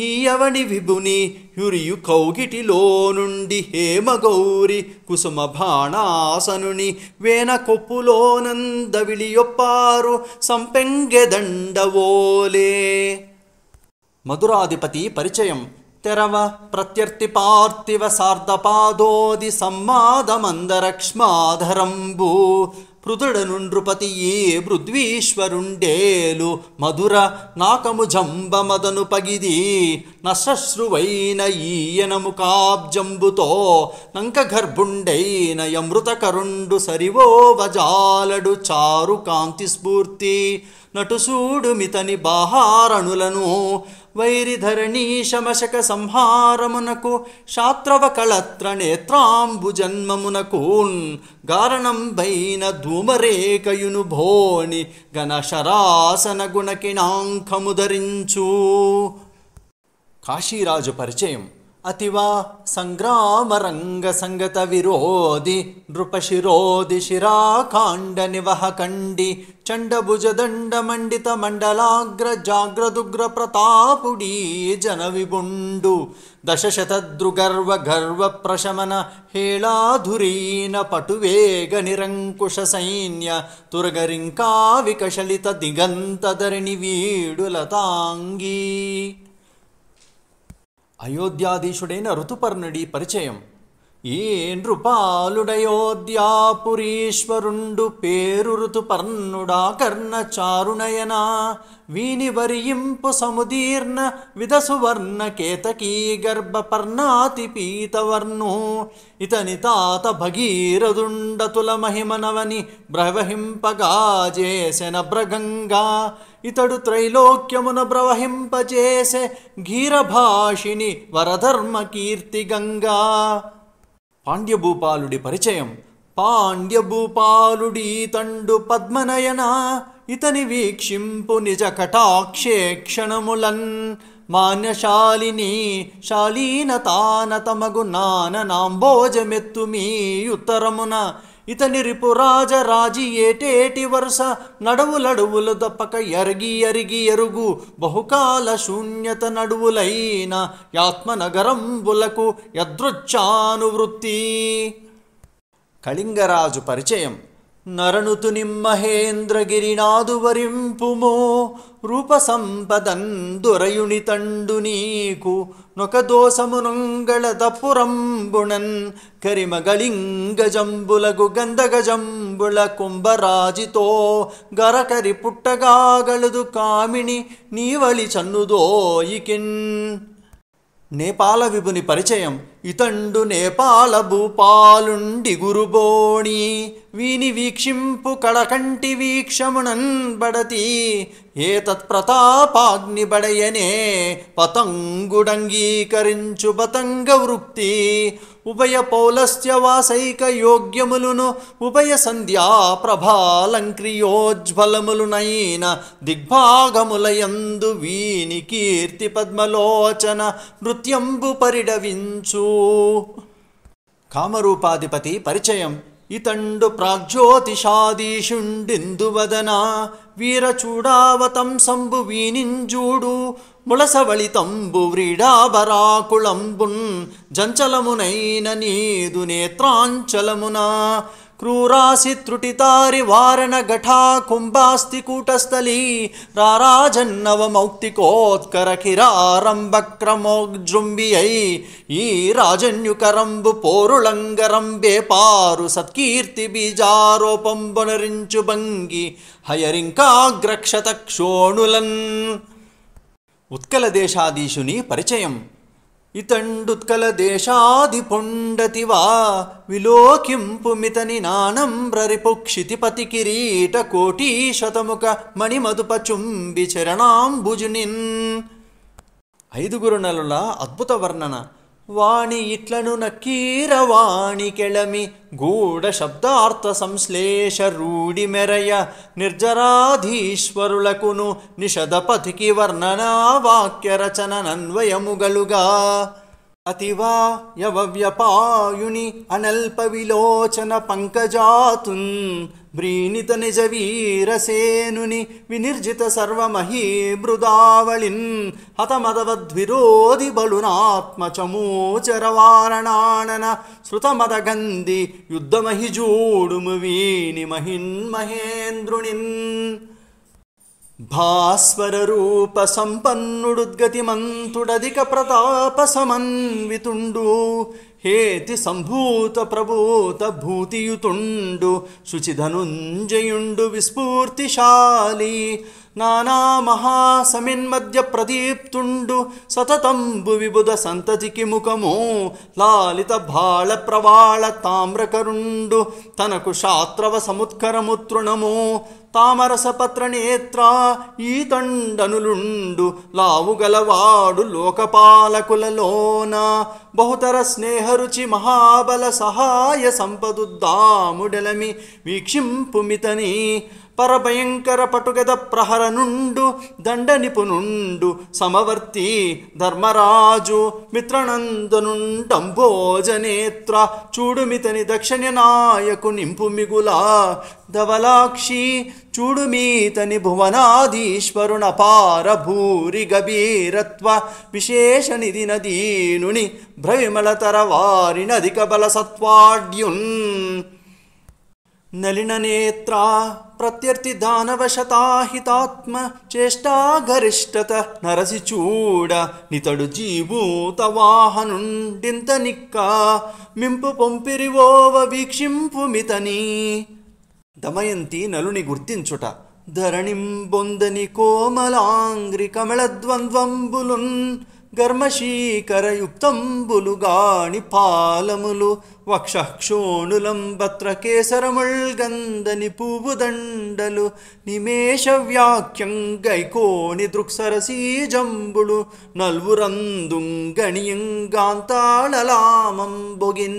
ఈయవని విభుని యురియు కౌగిటిలో నుండి హేమగౌరి కుసుమ బాణాసనుని వేన కొప్పులోనందవిలియొప్పారు సంపెంగెదండవోలే మధురాధిపతి పరిచయం తెరవ ప్రత్యర్థి పార్థివ సార్ధపాదోది సంవాదమందరక్ష్మాధరంబు హృదడనుండ్రుపతియే బృద్వీశ్వరుండేలు మధుర నాకము జంబ మదను పగిది నశ్రువైన ఈయనము కాబ్జంబుతో నంక గర్భుండైన అమృత కరుండు సరివో వజాలడు చారు కాంతి స్ఫూర్తి నటుసూడుమితని బాహారణులను వైరిధరణీ శమశక సంహారమునకు శాత్రవ కళత్ర నేత్రాంబు జన్మమునకూన్ గారణం బైన ధూమరేకయును భోని గణశరాసన ధరించు కాశీరాజు పరిచయం अतिवा अति वा सङ्ग्रामरङ्गसङ्गतविरोधि नृपशिरोदिशिराकाण्डनिवहकण्डि चण्डभुजदण्डमण्डितमण्डलाग्रजाग्रदुग्रप्रतापुडीजनविबुण्डु दशशतद्रुगर्वगर्वप्रशमन हेळाधुरीनपटुवेगनिरङ्कुशसैन्य तुर्गरिङ्काविकशलितदिगन्तदरि निवीडुलताङ्गी అయోధ్యాధీశుడైన ఋతుపర్ణుడి పరిచయం ఈ నృపాలుడయోధ్యాపురీశ్వరుండు పేరు ఋతుపర్ణుడా కర్ణచారుణయనా వీని వరియింపు సముదీర్ణ విదసువర్ణ కేతకీ గర్భపర్ణాతి పీతవర్ణు ఇతని తాత భగీరథుండతుల మహిమనవని బ్రవహింపగా చేసిన బ్రగంగా ఇతడు త్రైలోక్యమున ప్రవహింపచేసే ఘీరభాషిని వరధర్మ కీర్తి గంగా పాండ్యభూపాలుడి పరిచయం పాండ్యభూపాలుడి తండు పద్మనయన ఇతని వీక్షింపు నిజ కటాక్షే క్షణములన్ మాన్యశాలిని శాలీన శాలీనతానతమగు నాననాంబోజమెత్తు మీ ఉత్తరమున ఇతని రాజ రాజి ఏటేటి వరుస నడువులడువులు దప్పక ఎరిగి ఎరిగి ఎరుగు బహుకాల శూన్యత నడువులైన యాత్మనగరంబులకు యదృచ్ఛానువృత్తి కళింగరాజు పరిచయం నరనుతు నిమ్మహేంద్రగిరినాదువరింపుమో రూపసంపదన్ దొరయుని తండు నీకు నొక నొకదోసమునంగళ తప్పురంబుణన్ కరిమగళింగజంబులగు గంధగజంబుల కుంభరాజితో గరకరి పుట్టగాగలదు కామిణి నీవలి చన్నుదోయికిన్ నేపాల విభుని పరిచయం ఇతండు నేపాల భూపాలుండి గురుబోణి విని వీక్షింపు కళకంటి వీక్షమునన్ బడతి తత్ప్రతాపాగ్ని బడయనే పతంగుడంగీకరించు పతంగ వృత్తి ఉభయ పౌలస్య వాసైక యోగ్యములును ఉభయ సంధ్యా ప్రభాలంక్రియోజ్వలములునైన దిగ్భాగములయందు వీని కీర్తి పద్మలోచన నృత్యంబు పరిడవించు కామరూపాధిపతి పరిచయం ఇతండు వీరచూడావతం శంభు వీనింజూడు ముళసవళితంబు వ్రీడాబరాకుళంబున్ జంచలమునైన నీదు నేత్రాంచలమునా క్రూరాసి త్రుటితారి వారణ ఘటా కుంభాస్తి కూటస్థలీ రారాజన్నవమౌక్తికోత్కరఖిరారంభక్రమోజృంబియై ఈ రాజన్యుకరంబు పోరుళంగరంబే పారు సత్కీర్తి బీజారోపంబునరించు భంగి హయరింకాగ్రక్షత క్షోణులన్ ఉత్కల దేశాధీశుని పరిచయం ఇతండుత్కల దేశాది ఇతండుత్కలదేశాదిపుండతివా విలోకింపుమితని పతి కిరీట శతముఖ మణిమధుప చుంబి చరణాంబుజునిన్ ఐదుగురు నెలల అద్భుత వర్ణన వాణి ఇట్లను నక్కీర వాణి కెళమి గూఢ శబ్దార్థ సంశ్లేష రూడి మెరయ నిర్జరాధీశ్వరులకును పథికి వర్ణనా వాక్య నన్వయముగలుగా అతివా యవ్యపాయుని అనల్ప విలోచన పంకజాతున్ బ్రీణిత నిజ వీరసేనుని వినిర్జిత సర్వమహీబృదావళిన్ హతమదవద్విరోధి బలునాత్మచమూచరవారణానన శృతమదగంది యుద్ధమహిజూడుము వీణి మహిన్మహేంద్రునిన్ भास्वररूप सम्पन्नडुद्गतिमन्तुडधिकप्रतापसमन्वितुण्डु हेतिसम्भूतप्रभूतभूतियुतुण्डु शुचिधनुञ्जयुण्डु నానామహాసమిన్మధ్య ప్రదీప్తుండు సతతంబు విబుధ సంతతికి ముఖము లాలిత బాళ ప్రవాళ తామ్రకరుండు తనకు శాత్రవ సముత్కరము తృణము తామరసపత్ర నేత్ర ఈ తండనులుండు లావుగలవాడు లోకపాలకులలోన బహుతర స్నేహరుచి మహాబల సహాయ సంపదు దాముడెలమి వీక్షింపుమితని పరభయంకర పటుగద ప్రహర నుండు దండ నిపుణుండు సమవర్తి ధర్మరాజు మిత్రనందనుండంబోజనేత్ర చూడుమితని దక్షిణ నాయకు నింపు మిగులా ధవలాక్షి చూడుమీతని భువనాధీశ్వరుణ పార భూరి గభీరత్వ విశేష నిధిన దీనుని భ్రవిమలతర వారినధిక బల సత్వాడ్యున్ నలిన నేత్ర ప్రత్యర్థి చేష్టా గరిష్టత నరసి చూడ నితడు జీభూతవాహనుండింత నిక్క మింపు పొంపిరి ఓవ వీక్షింపు మితని దమయంతి నలుని గుర్తించుట ధరణింబొందని బొందని కోమలాంగ్రి కమళద్వంద్వంబులున్ గర్మశీకరయుక్తంబులుగాణి పాలములు వక్షక్షోణులంబత్ర కేసరముల్గందని పువ్వుదండలు నిమేష వ్యాఖ్యం గైకోని దృక్సరసీజంబుడు బొగిన్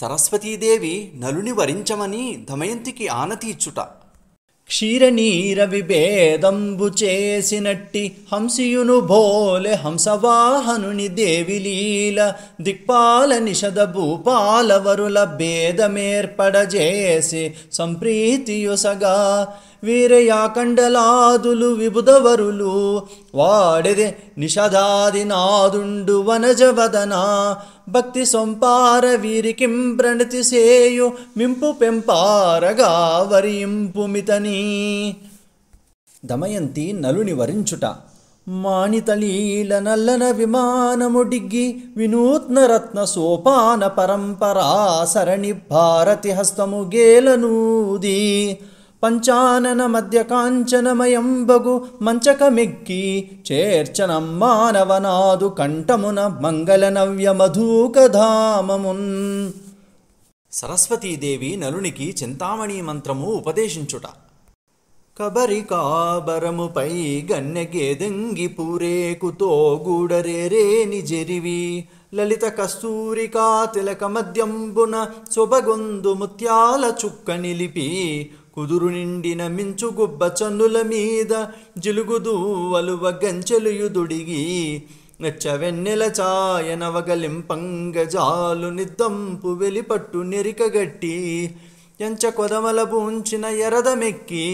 సరస్వతీదేవి నలుని వరించమని దమయంతికి ఆనతీచ్చుట క్షీరనీరవిభేదంబు చేసినట్టి హంసియును భోలె హంసవాహనుని దేవిలీల దిక్పాల నిషద భూపాలవరుల భేదమేర్పడజేసి సంప్రీతియుసగా వీరయాకండలాదులు విబుధవరులు వాడిదే నిషదాది నాదుండు వనజవదనా భక్తి సొంపార వీరికిం ప్రణతి సేయు మింపు పెంపారగా వరింపుమితని దమయంతి నలుని వరించుట మాణితలీల నల్లన విమానము డిగ్గి వినూత్న రత్న సోపాన పరంపరా సరణి భారతి హస్తము గేలనూది పంచానన మధ్య కాంచనమయం బగు మంచకమెక్కి మానవనాదు కంఠమున మంగళనవ్య మధూకధామమున్ సరస్వతీదేవి నలునికి చింతామణి మంత్రము ఉపదేశించుట కబరికాబరముపై గన్నెగెదంగి పూరేకుతో గూడరేరేని జరివి లలిత కస్తూరికా తిలక మద్యంబున సొబగొందు ముత్యాల చుక్క నిలిపి కుదురు నిండిన మించు గుబ్బ చన్నుల మీద వలువ గంచెలుయుదుడిగి వెన్నెల చాయనవగలింపంగ జాలు నిద్దంపు వెలిపట్టు నెరికగట్టి ఎంచ కొదమల బూంచిన ఎరదమెక్కి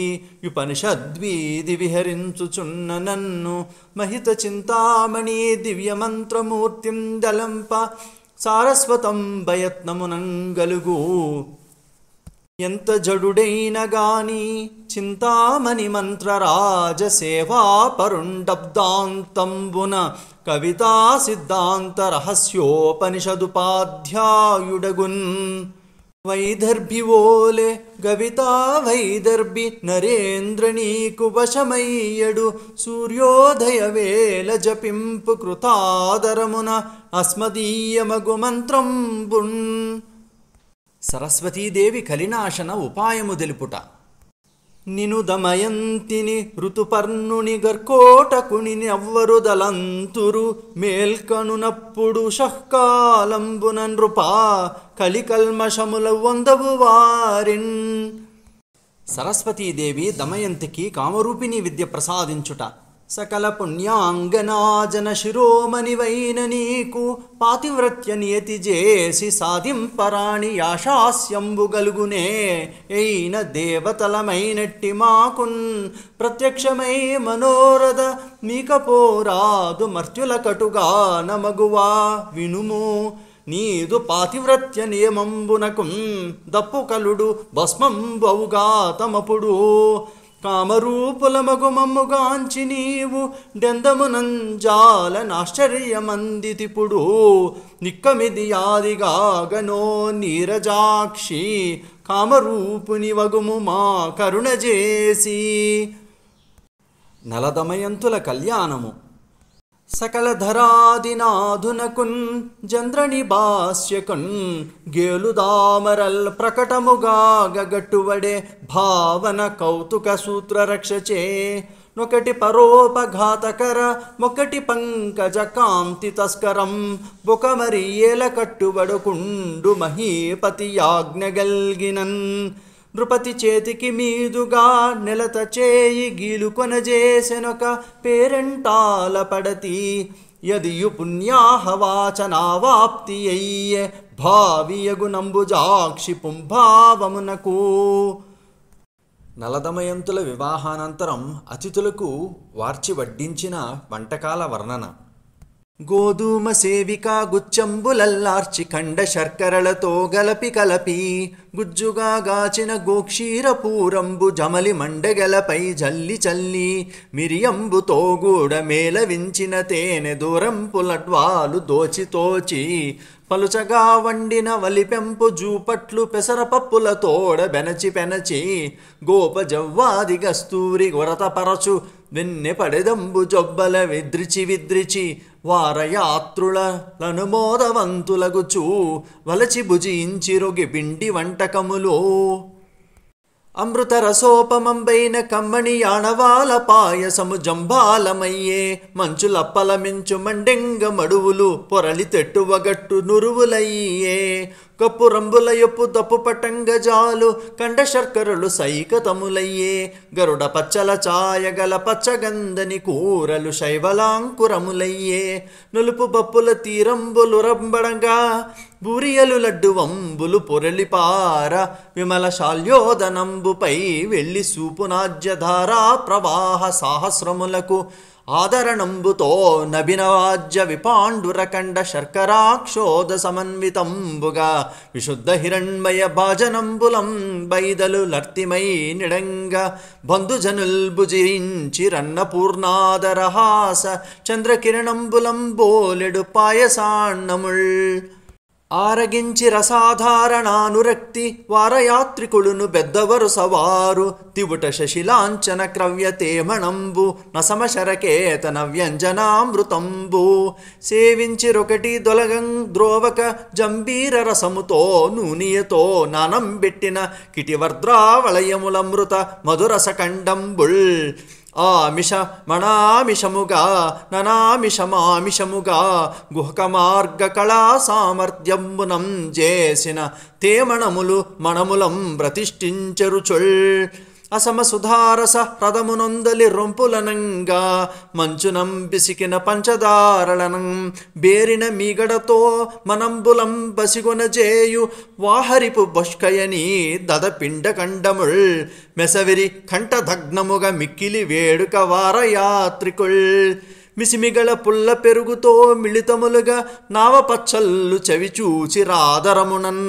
ఉపనిషద్వీది విహరించుచున్న నన్ను మహిత చింతామణి దివ్య మంత్రమూర్తిం దలంప సారస్వతం భయత్నమునంగలుగు सेवा चिन्तामणिमन्त्रराजसेवापरुण्डब्दान्तं बुन कविता सिद्धान्तरहस्योपनिषदुपाध्यायुडगुन् वैदर्भि वोले गविता वैदर्भि नरेन्द्रणीकुवशमैयडु सूर्योदयवे ल जपिम्पु कृतादरमुना अस्मदीय मगुमन्त्रम्बुन् సరస్వతీదేవి కలినాశన ఉపాయము తెలుపుట నిను దమయంతిని ఋతుపర్ణుని గర్కోటకుని అవ్వరుదలంతురు మేల్కనునప్పుడు షహ్కాలంబున నృపా కలికల్మషముల వందవు వారిన్ సరస్వతీదేవి దమయంతికి కామరూపిణి విద్య ప్రసాదించుట సకల పుణ్యాంగనాజన వైన నీకు పాతివ్రత్య నియతి చేసి సాధింపరాణి యాశాస్యంబు గలుగునే అయిన దేవతలమైనట్టి మాకున్ ప్రత్యక్షమై మనోరథ మీకపోరాదు మర్త్యుల కటుగా నమగువా వినుము నీదు పాతివ్రత్య నియమంబునకు దప్పు కలుడు భస్మంబవుగా తమపుడు కామరూపులమగు మమ్ముగాంచి నీవు నాశ్చర్యమందితిపుడు నిక్కమిది యాదిగాగనో నీరజాక్షి కామరూపుని వగుము మా కరుణ చేసి నలదమయంతుల కళ్యాణము సకల సకలధరాదినాధునకున్ చంద్రనిభాస్యకున్ గేలుదామరల్ ప్రకటముగా గగట్టువడే భావన కౌతుక సూత్ర రక్షచే ఒకటి పరోపఘాతకర ఒకటి పంకజ కాంతి తస్కరం ఒక మరి ఏల కట్టుబడుకుండు మహీపతి గల్గినన్ నృపతి చేతికి మీదుగా నెలత చేయి గీలుకొనజేసెనొక పేరెంటాల పడతి యదియు పుణ్యాహవాచనావాప్తి అయ్యే భావియగునంబుజాక్షి పుంభావమునకు నలదమయంతుల వివాహానంతరం అతిథులకు వార్చి వడ్డించిన వంటకాల వర్ణన గోధుమ సేవిక గుచ్చంబులల్లార్చి ఖండ శర్కరలతో గలపి కలపి గుజ్జుగా గాచిన గోక్షీరపూరంబు జమలి మండగలపై జల్లి చల్లి మిరియంబుతో గూడ మేలవించిన తేనె దూరంపులడ్వాలు దోచితోచి పలుచగా వండిన వలిపెంపు జూపట్లు పెసరపప్పుల తోడ బెనచి పెనచి గోప జవ్వాది గస్తూరి పరచు వెన్నె పడెదంబు జొబ్బల విద్రిచి విద్రిచి అనుమోదవంతులగుచూ వలచి రొగి పిండి వంటకములో రసోపమంబైన కమ్మణి ఆణవాల పాయసము జంబాలమయ్యే మంచులప్పలమించు మండెంగ మడువులు పొరలి తెట్టువగట్టు నురువులయ్యే కప్పు రంబుల ఎప్పు తప్పు జాలు కండ శర్కరులు సైకతములయ్యే గరుడ పచ్చల ఛాయగల పచ్చగందని కూరలు శైవలాంకురములయ్యే నులుపు పప్పుల తీరంబులు రంబడంగా బూరియలు లడ్డు వంబులు పొరలిపార విమల శాల్యోదనంబుపై వెళ్ళి సూపునాజ్యధారా ప్రవాహ సాహస్రములకు ఆదరణంబుతో నభినవాజ్య విపాండురకండ శర్కరాక్షోద సమన్వితంబుగా విశుద్ధ హిరణ్మయ భాజనంబులం బైదలు లర్తిమై నిడంగ బంధుజనుల్బుజిరించి రన్నపూర్ణాదరహాస చంద్రకిరణంబులం బోలెడు పాయసాన్నముళ్ ఆరగించి రసాధారణానురక్తి వారయాత్రికులును బెద్దవరు సవారు తివుట శశిలాంచన క్రవ్యతేమణంబు నసమశరకేతన వ్యంజనామృతంబు సేవించి రొకటి దొలగం ద్రోవక జంబీర రసముతో నూనియతో నానంబెట్టిన కిటివర్ద్రావళయములమృత మధురసఖండంబుల్ ఆమిష మణామిషముగా ననామిషమామిషముగా గుహక మార్గ కళా సామర్థ్యంబునం చేసిన తేమణములు మణములం ప్రతిష్ఠించరుచొల్ అసమ సుధారస హ్రదమునొందలి రొంపులనంగా మంచునం బిసికిన పంచదారళనం బేరిన మీగడతో మనంబులం బసిగొనజేయు వాహరిపు దదపిండ దదపిండకండముళ్ మెసవిరి కంఠదగ్నముగ మిక్కిలి వేడుక వారయాత్రికుల్ మిసిమిగళ పుల్ల పెరుగుతో మిళితములుగా నావపచ్చల్లు చవిచూచి రాదరమునన్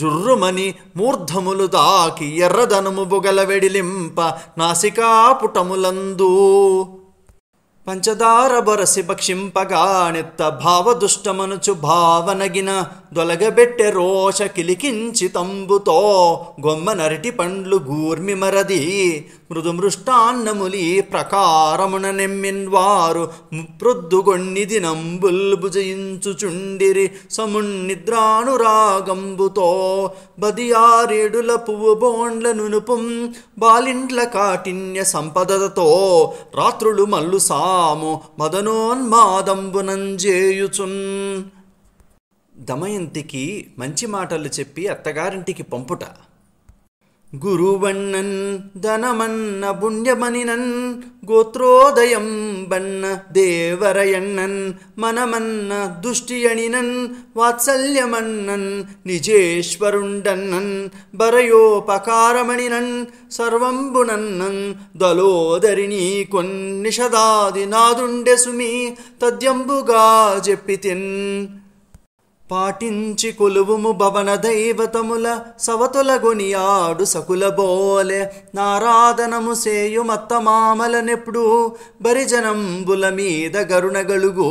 జుర్రుమని మూర్ధములు దాకి ఎర్రదనుము బుగల వెడిలింప నాసికాపుటములందు పంచదార బొరసి భక్షింపగానెత్త భావదుష్టమనుచు భావనగిన దొలగబెట్టె రోష కిలికించి తంబుతో గొమ్మ నరటి పండ్లు మరది మృష్టాన్నములి ప్రకారమున నెమ్మిన్ నెమ్మిన్వారు ముప్రొద్దుగొన్ని దినంబుల్ భుజయించుచుండిరి సమున్నిద్రానురాగంబుతో బదియారేడుల పువ్వు బోండ్ల నునుపుం బాలిండ్ల కాఠిన్య సంపదతో రాత్రులు మల్లు సాము మదనోన్మాదంబునంజేయుచున్ దమయంతికి మంచి మాటలు చెప్పి అత్తగారింటికి పంపుట गुरुवर्णन् धनमन्नुण्यमणिनन् गोत्रोदयं वन्न देवरयण्णन् मनमन्न दुष्टियणिनन् वात्सल्यमन्नन् निजेश्वरुण्डन्नन् बरयोपकारमणिनन् सर्वम्बुनन् दलोदरिणीकुन्निषदादिनादुण्ड्यसु मे तद्यम्बुगा जपितिन् పాటించి కొలువుము భవన దైవతముల సవతుల గొనియాడు సకుల బోలె నారాధనము సేయు మత్తమామలనెప్పుడు బరిజనంబుల మీద గరుణగలుగు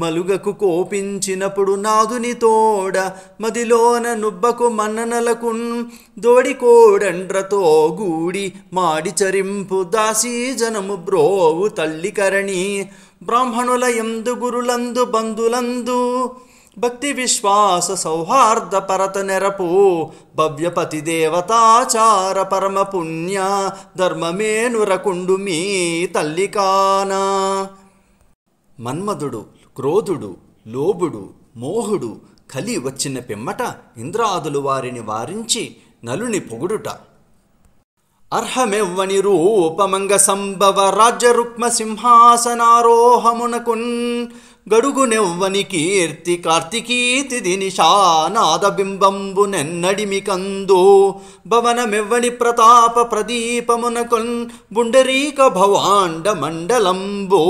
మలుగకు కోపించినప్పుడు నాదుని తోడ మదిలోన నుబ్బకు మన్ననలకున్ దోడికోడండ్రతో గూడి దాసీ జనము బ్రోవు తల్లికరణి బ్రాహ్మణుల ఎందు గురులందు బంధులందు భక్తి విశ్వాస సౌహార్ద పరత నెరపు భవ్యపతి దేవతాచార పరమ పుణ్య ధర్మమేనురకుండు మీ తల్లికాన మన్మధుడు క్రోధుడు లోబుడు మోహుడు కలి వచ్చిన పిమ్మట ఇంద్రాదులు వారిని వారించి నలుని పొగుడుట అర్హమెవ్వని రూపమంగ సంభవ రాజ్య రుక్మ సింహాసనారోహమునకున్ గడుగునెవ్వని కీర్తి కార్తికీతిది నిశానాద బింబంబు నెన్నడిమి కందు భవనమెవ్వని ప్రతాప ప్రదీపమునకొన్ బుండరీక భవాండ మండలంబు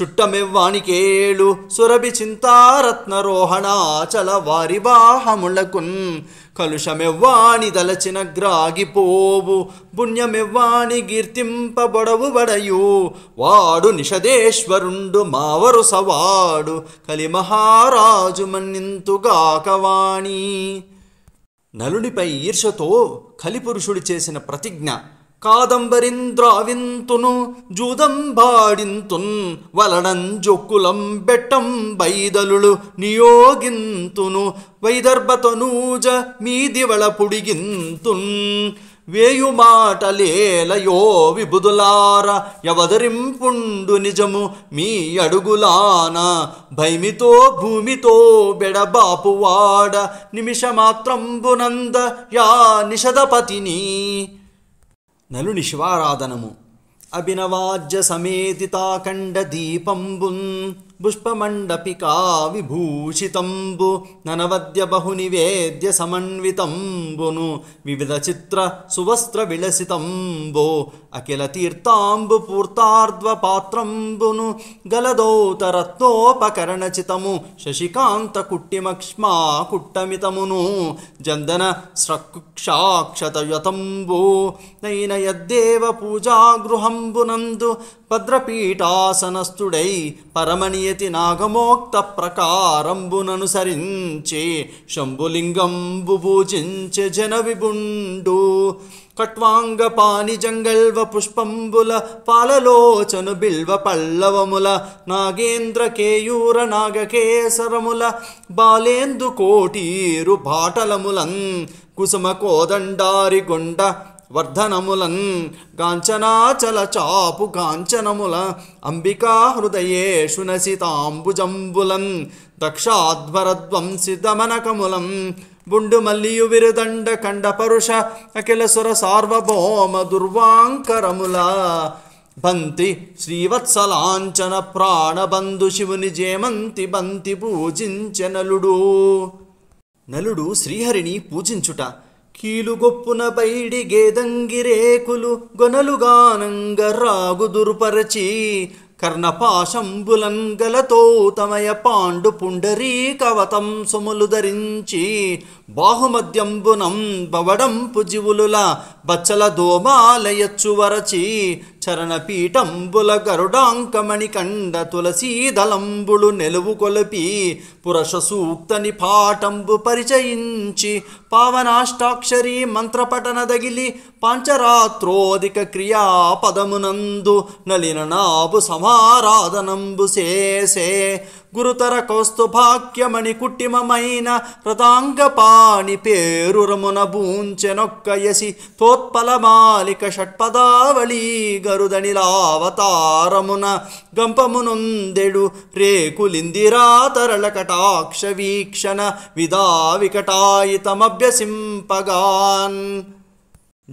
చుట్టమెవ్వానికేళు సురభి చింతారత్నరోహణాచల వారి బాహములకున్ కలుషమెవ్వాణి దలచిన గ్రాగిపోవు పుణ్యమెవ్వాణి కీర్తింపబడవు వడయు వాడు నిషదేశ్వరుండు మావరు సవాడు మహారాజు మన్నింతుగాకవాణి నలునిపై ఈర్షతో కలిపురుషుడు చేసిన ప్రతిజ్ఞ കാദംബരിന്ദ്രാവിന്തുനു ജൂതംബാടിന്തുൻ വലടഞ്ചൊക്കുലം ബെട്ടം ബൈതലുളു നിയോഗിന്തുനു വൈദർഭതനൂജ മീതിവള പുടികിന്തുൻ వేయుమాటలేలయో విభుదులార యవదరింపుండు నిజము మీ అడుగులాన భైమితో భూమితో బెడబాపువాడ నిమిషమాత్రంబునంద యా నిషదపతిని నలుని శివారాధనము అభినవాజ్య సమేతితాఖండ దీపంబున్ పుష్పమండపికా విభూషితంబు ననవద్య బహునివేద్య సమన్వితంబును వివిధ చిత్ర సువస్త్ర విలసితంబో అఖిల తీర్థాంబు పూర్తార్ధ్వ పాత్రంబును గలదోతరత్నోపకరణచితము శశికాంత కుట్టిమక్ష్మా కుట్టమితమును జందన స్రక్షాక్షతయతంబు నైనయద్దేవ పూజాగృహంబునందు భద్రపీఠాసనస్థుడై పరమణీయ నియతి నాగమోక్త ప్రకారంబుననుసరించి శంభులింగంబు పూజించే జన విభుండు కట్వాంగ పాని జంగల్వ పుష్పంబుల పాలలోచను బిల్వ పల్లవముల నాగేంద్ర కేయూర నాగకేసరముల బాలేందు కోటీరు బాటలములం కుసుమ కోదండారి గుండ వర్ధనములన్ గాంచనాచల చాపు కాంచనముల అంబికా హృదయేషు నసితాంబుజంబులన్ దక్షాధ్వరద్వం సిద్ధమనకములం బుండు మల్లియు విరుదండ కండ పరుష అఖిల సుర సార్వభౌమ దుర్వాంకరముల బంతి శ్రీవత్సలాంచన ప్రాణబంధు శివుని జేమంతి బంతి పూజించ నలుడు నలుడు శ్రీహరిని పూజించుట కీలుగొప్పున పైడి గేదంగిరేకులు గొనలుగానంగ రాగు దుర్పరచి కర్ణపాశంబులం తమయ పాండు కవతం సుములు ధరించి బాహుమద్యంబునం బవడం పుజివులుల బచ్చల దోమాలయచ్చు వరచి చరణపీఠంబుల గరుడాంకమణి కండ దళంబులు నెలువు కొలపి పురుష సూక్తని పాఠంబు పరిచయించి పావనాష్టాక్షరి మంత్రపఠన దగిలి పంచరాత్రోదిక క్రియా పదమునందు నలిన నాభు సమారాధనంబు సేసే గురుతర కౌస్తుభాక్యమణి కుట్టిమమైన రథాంగపాణి పేరురమున బూంచెనొక్కయసి తోత్పలమాలిక షట్పదావళీ గరుదనిలావతారమున గంపమునుందెడు రేకులిందిరా తరళ కటాక్ష వీక్షణ విదా వికటాయితమభ్యసింపగాన్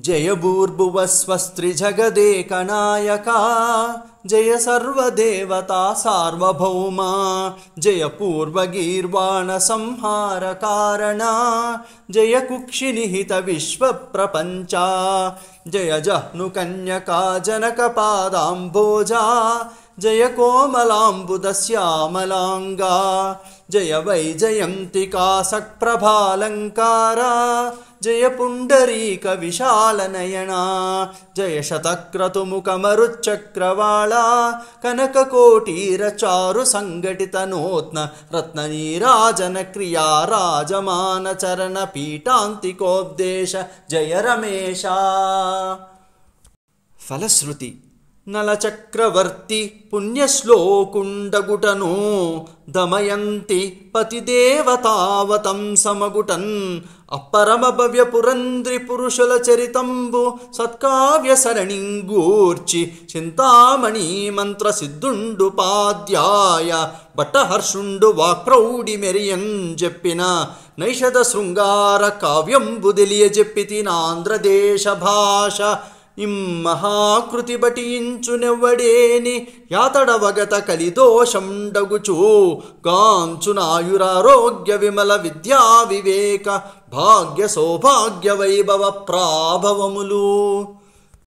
जय भूर्भुवस्वस्त्रीजगदेकनायका जय सर्वदेवता सार्वभौमा जय पूर्वगीर्वाणसंहारकारणा जय कुक्षिनिहितविश्वप्रपञ्चा जय जह्नुकन्यका जनकपादाम्भोजा जय कोमलाम्बुदस्यामलाङ्गा जय वैजयन्तिका सक्प्रभालङ्कारा जय पुण्डरीक विशालनयना जय शतक्रतुमुकमरुचक्रवाला कनककोटीरचारु सङ्घटितनोत्नरत्ननीराजनक्रिया राजमानचरणपीटान्तिकोपदेश जय रमेशा फलश्रुति నలచక్రవర్తి పుణ్యశ్లోకుండగుటను దమయంతి పతిదేవతావతం సమగుటన్ అప్పరమ భవ్య పురంద్రి పురుషుల చరితంబు సత్కావ్య సరణింగూర్చి చింతామణి మంత్ర సిద్ధుండు పాద్యాయ బట్టహర్షుండు వాక్ప్రౌడి మెరియం చెప్పిన నైషద శృంగార కావ్యంబు తెలియజెప్పితి నాంధ్రదేశ భాష ఇం బటించునెవ్వడేని యాతడవగత కలిదోషండగుచు కాంచునాయురారోగ్య విమల విద్యా వివేక భాగ్య సౌభాగ్య వైభవ ప్రాభవములు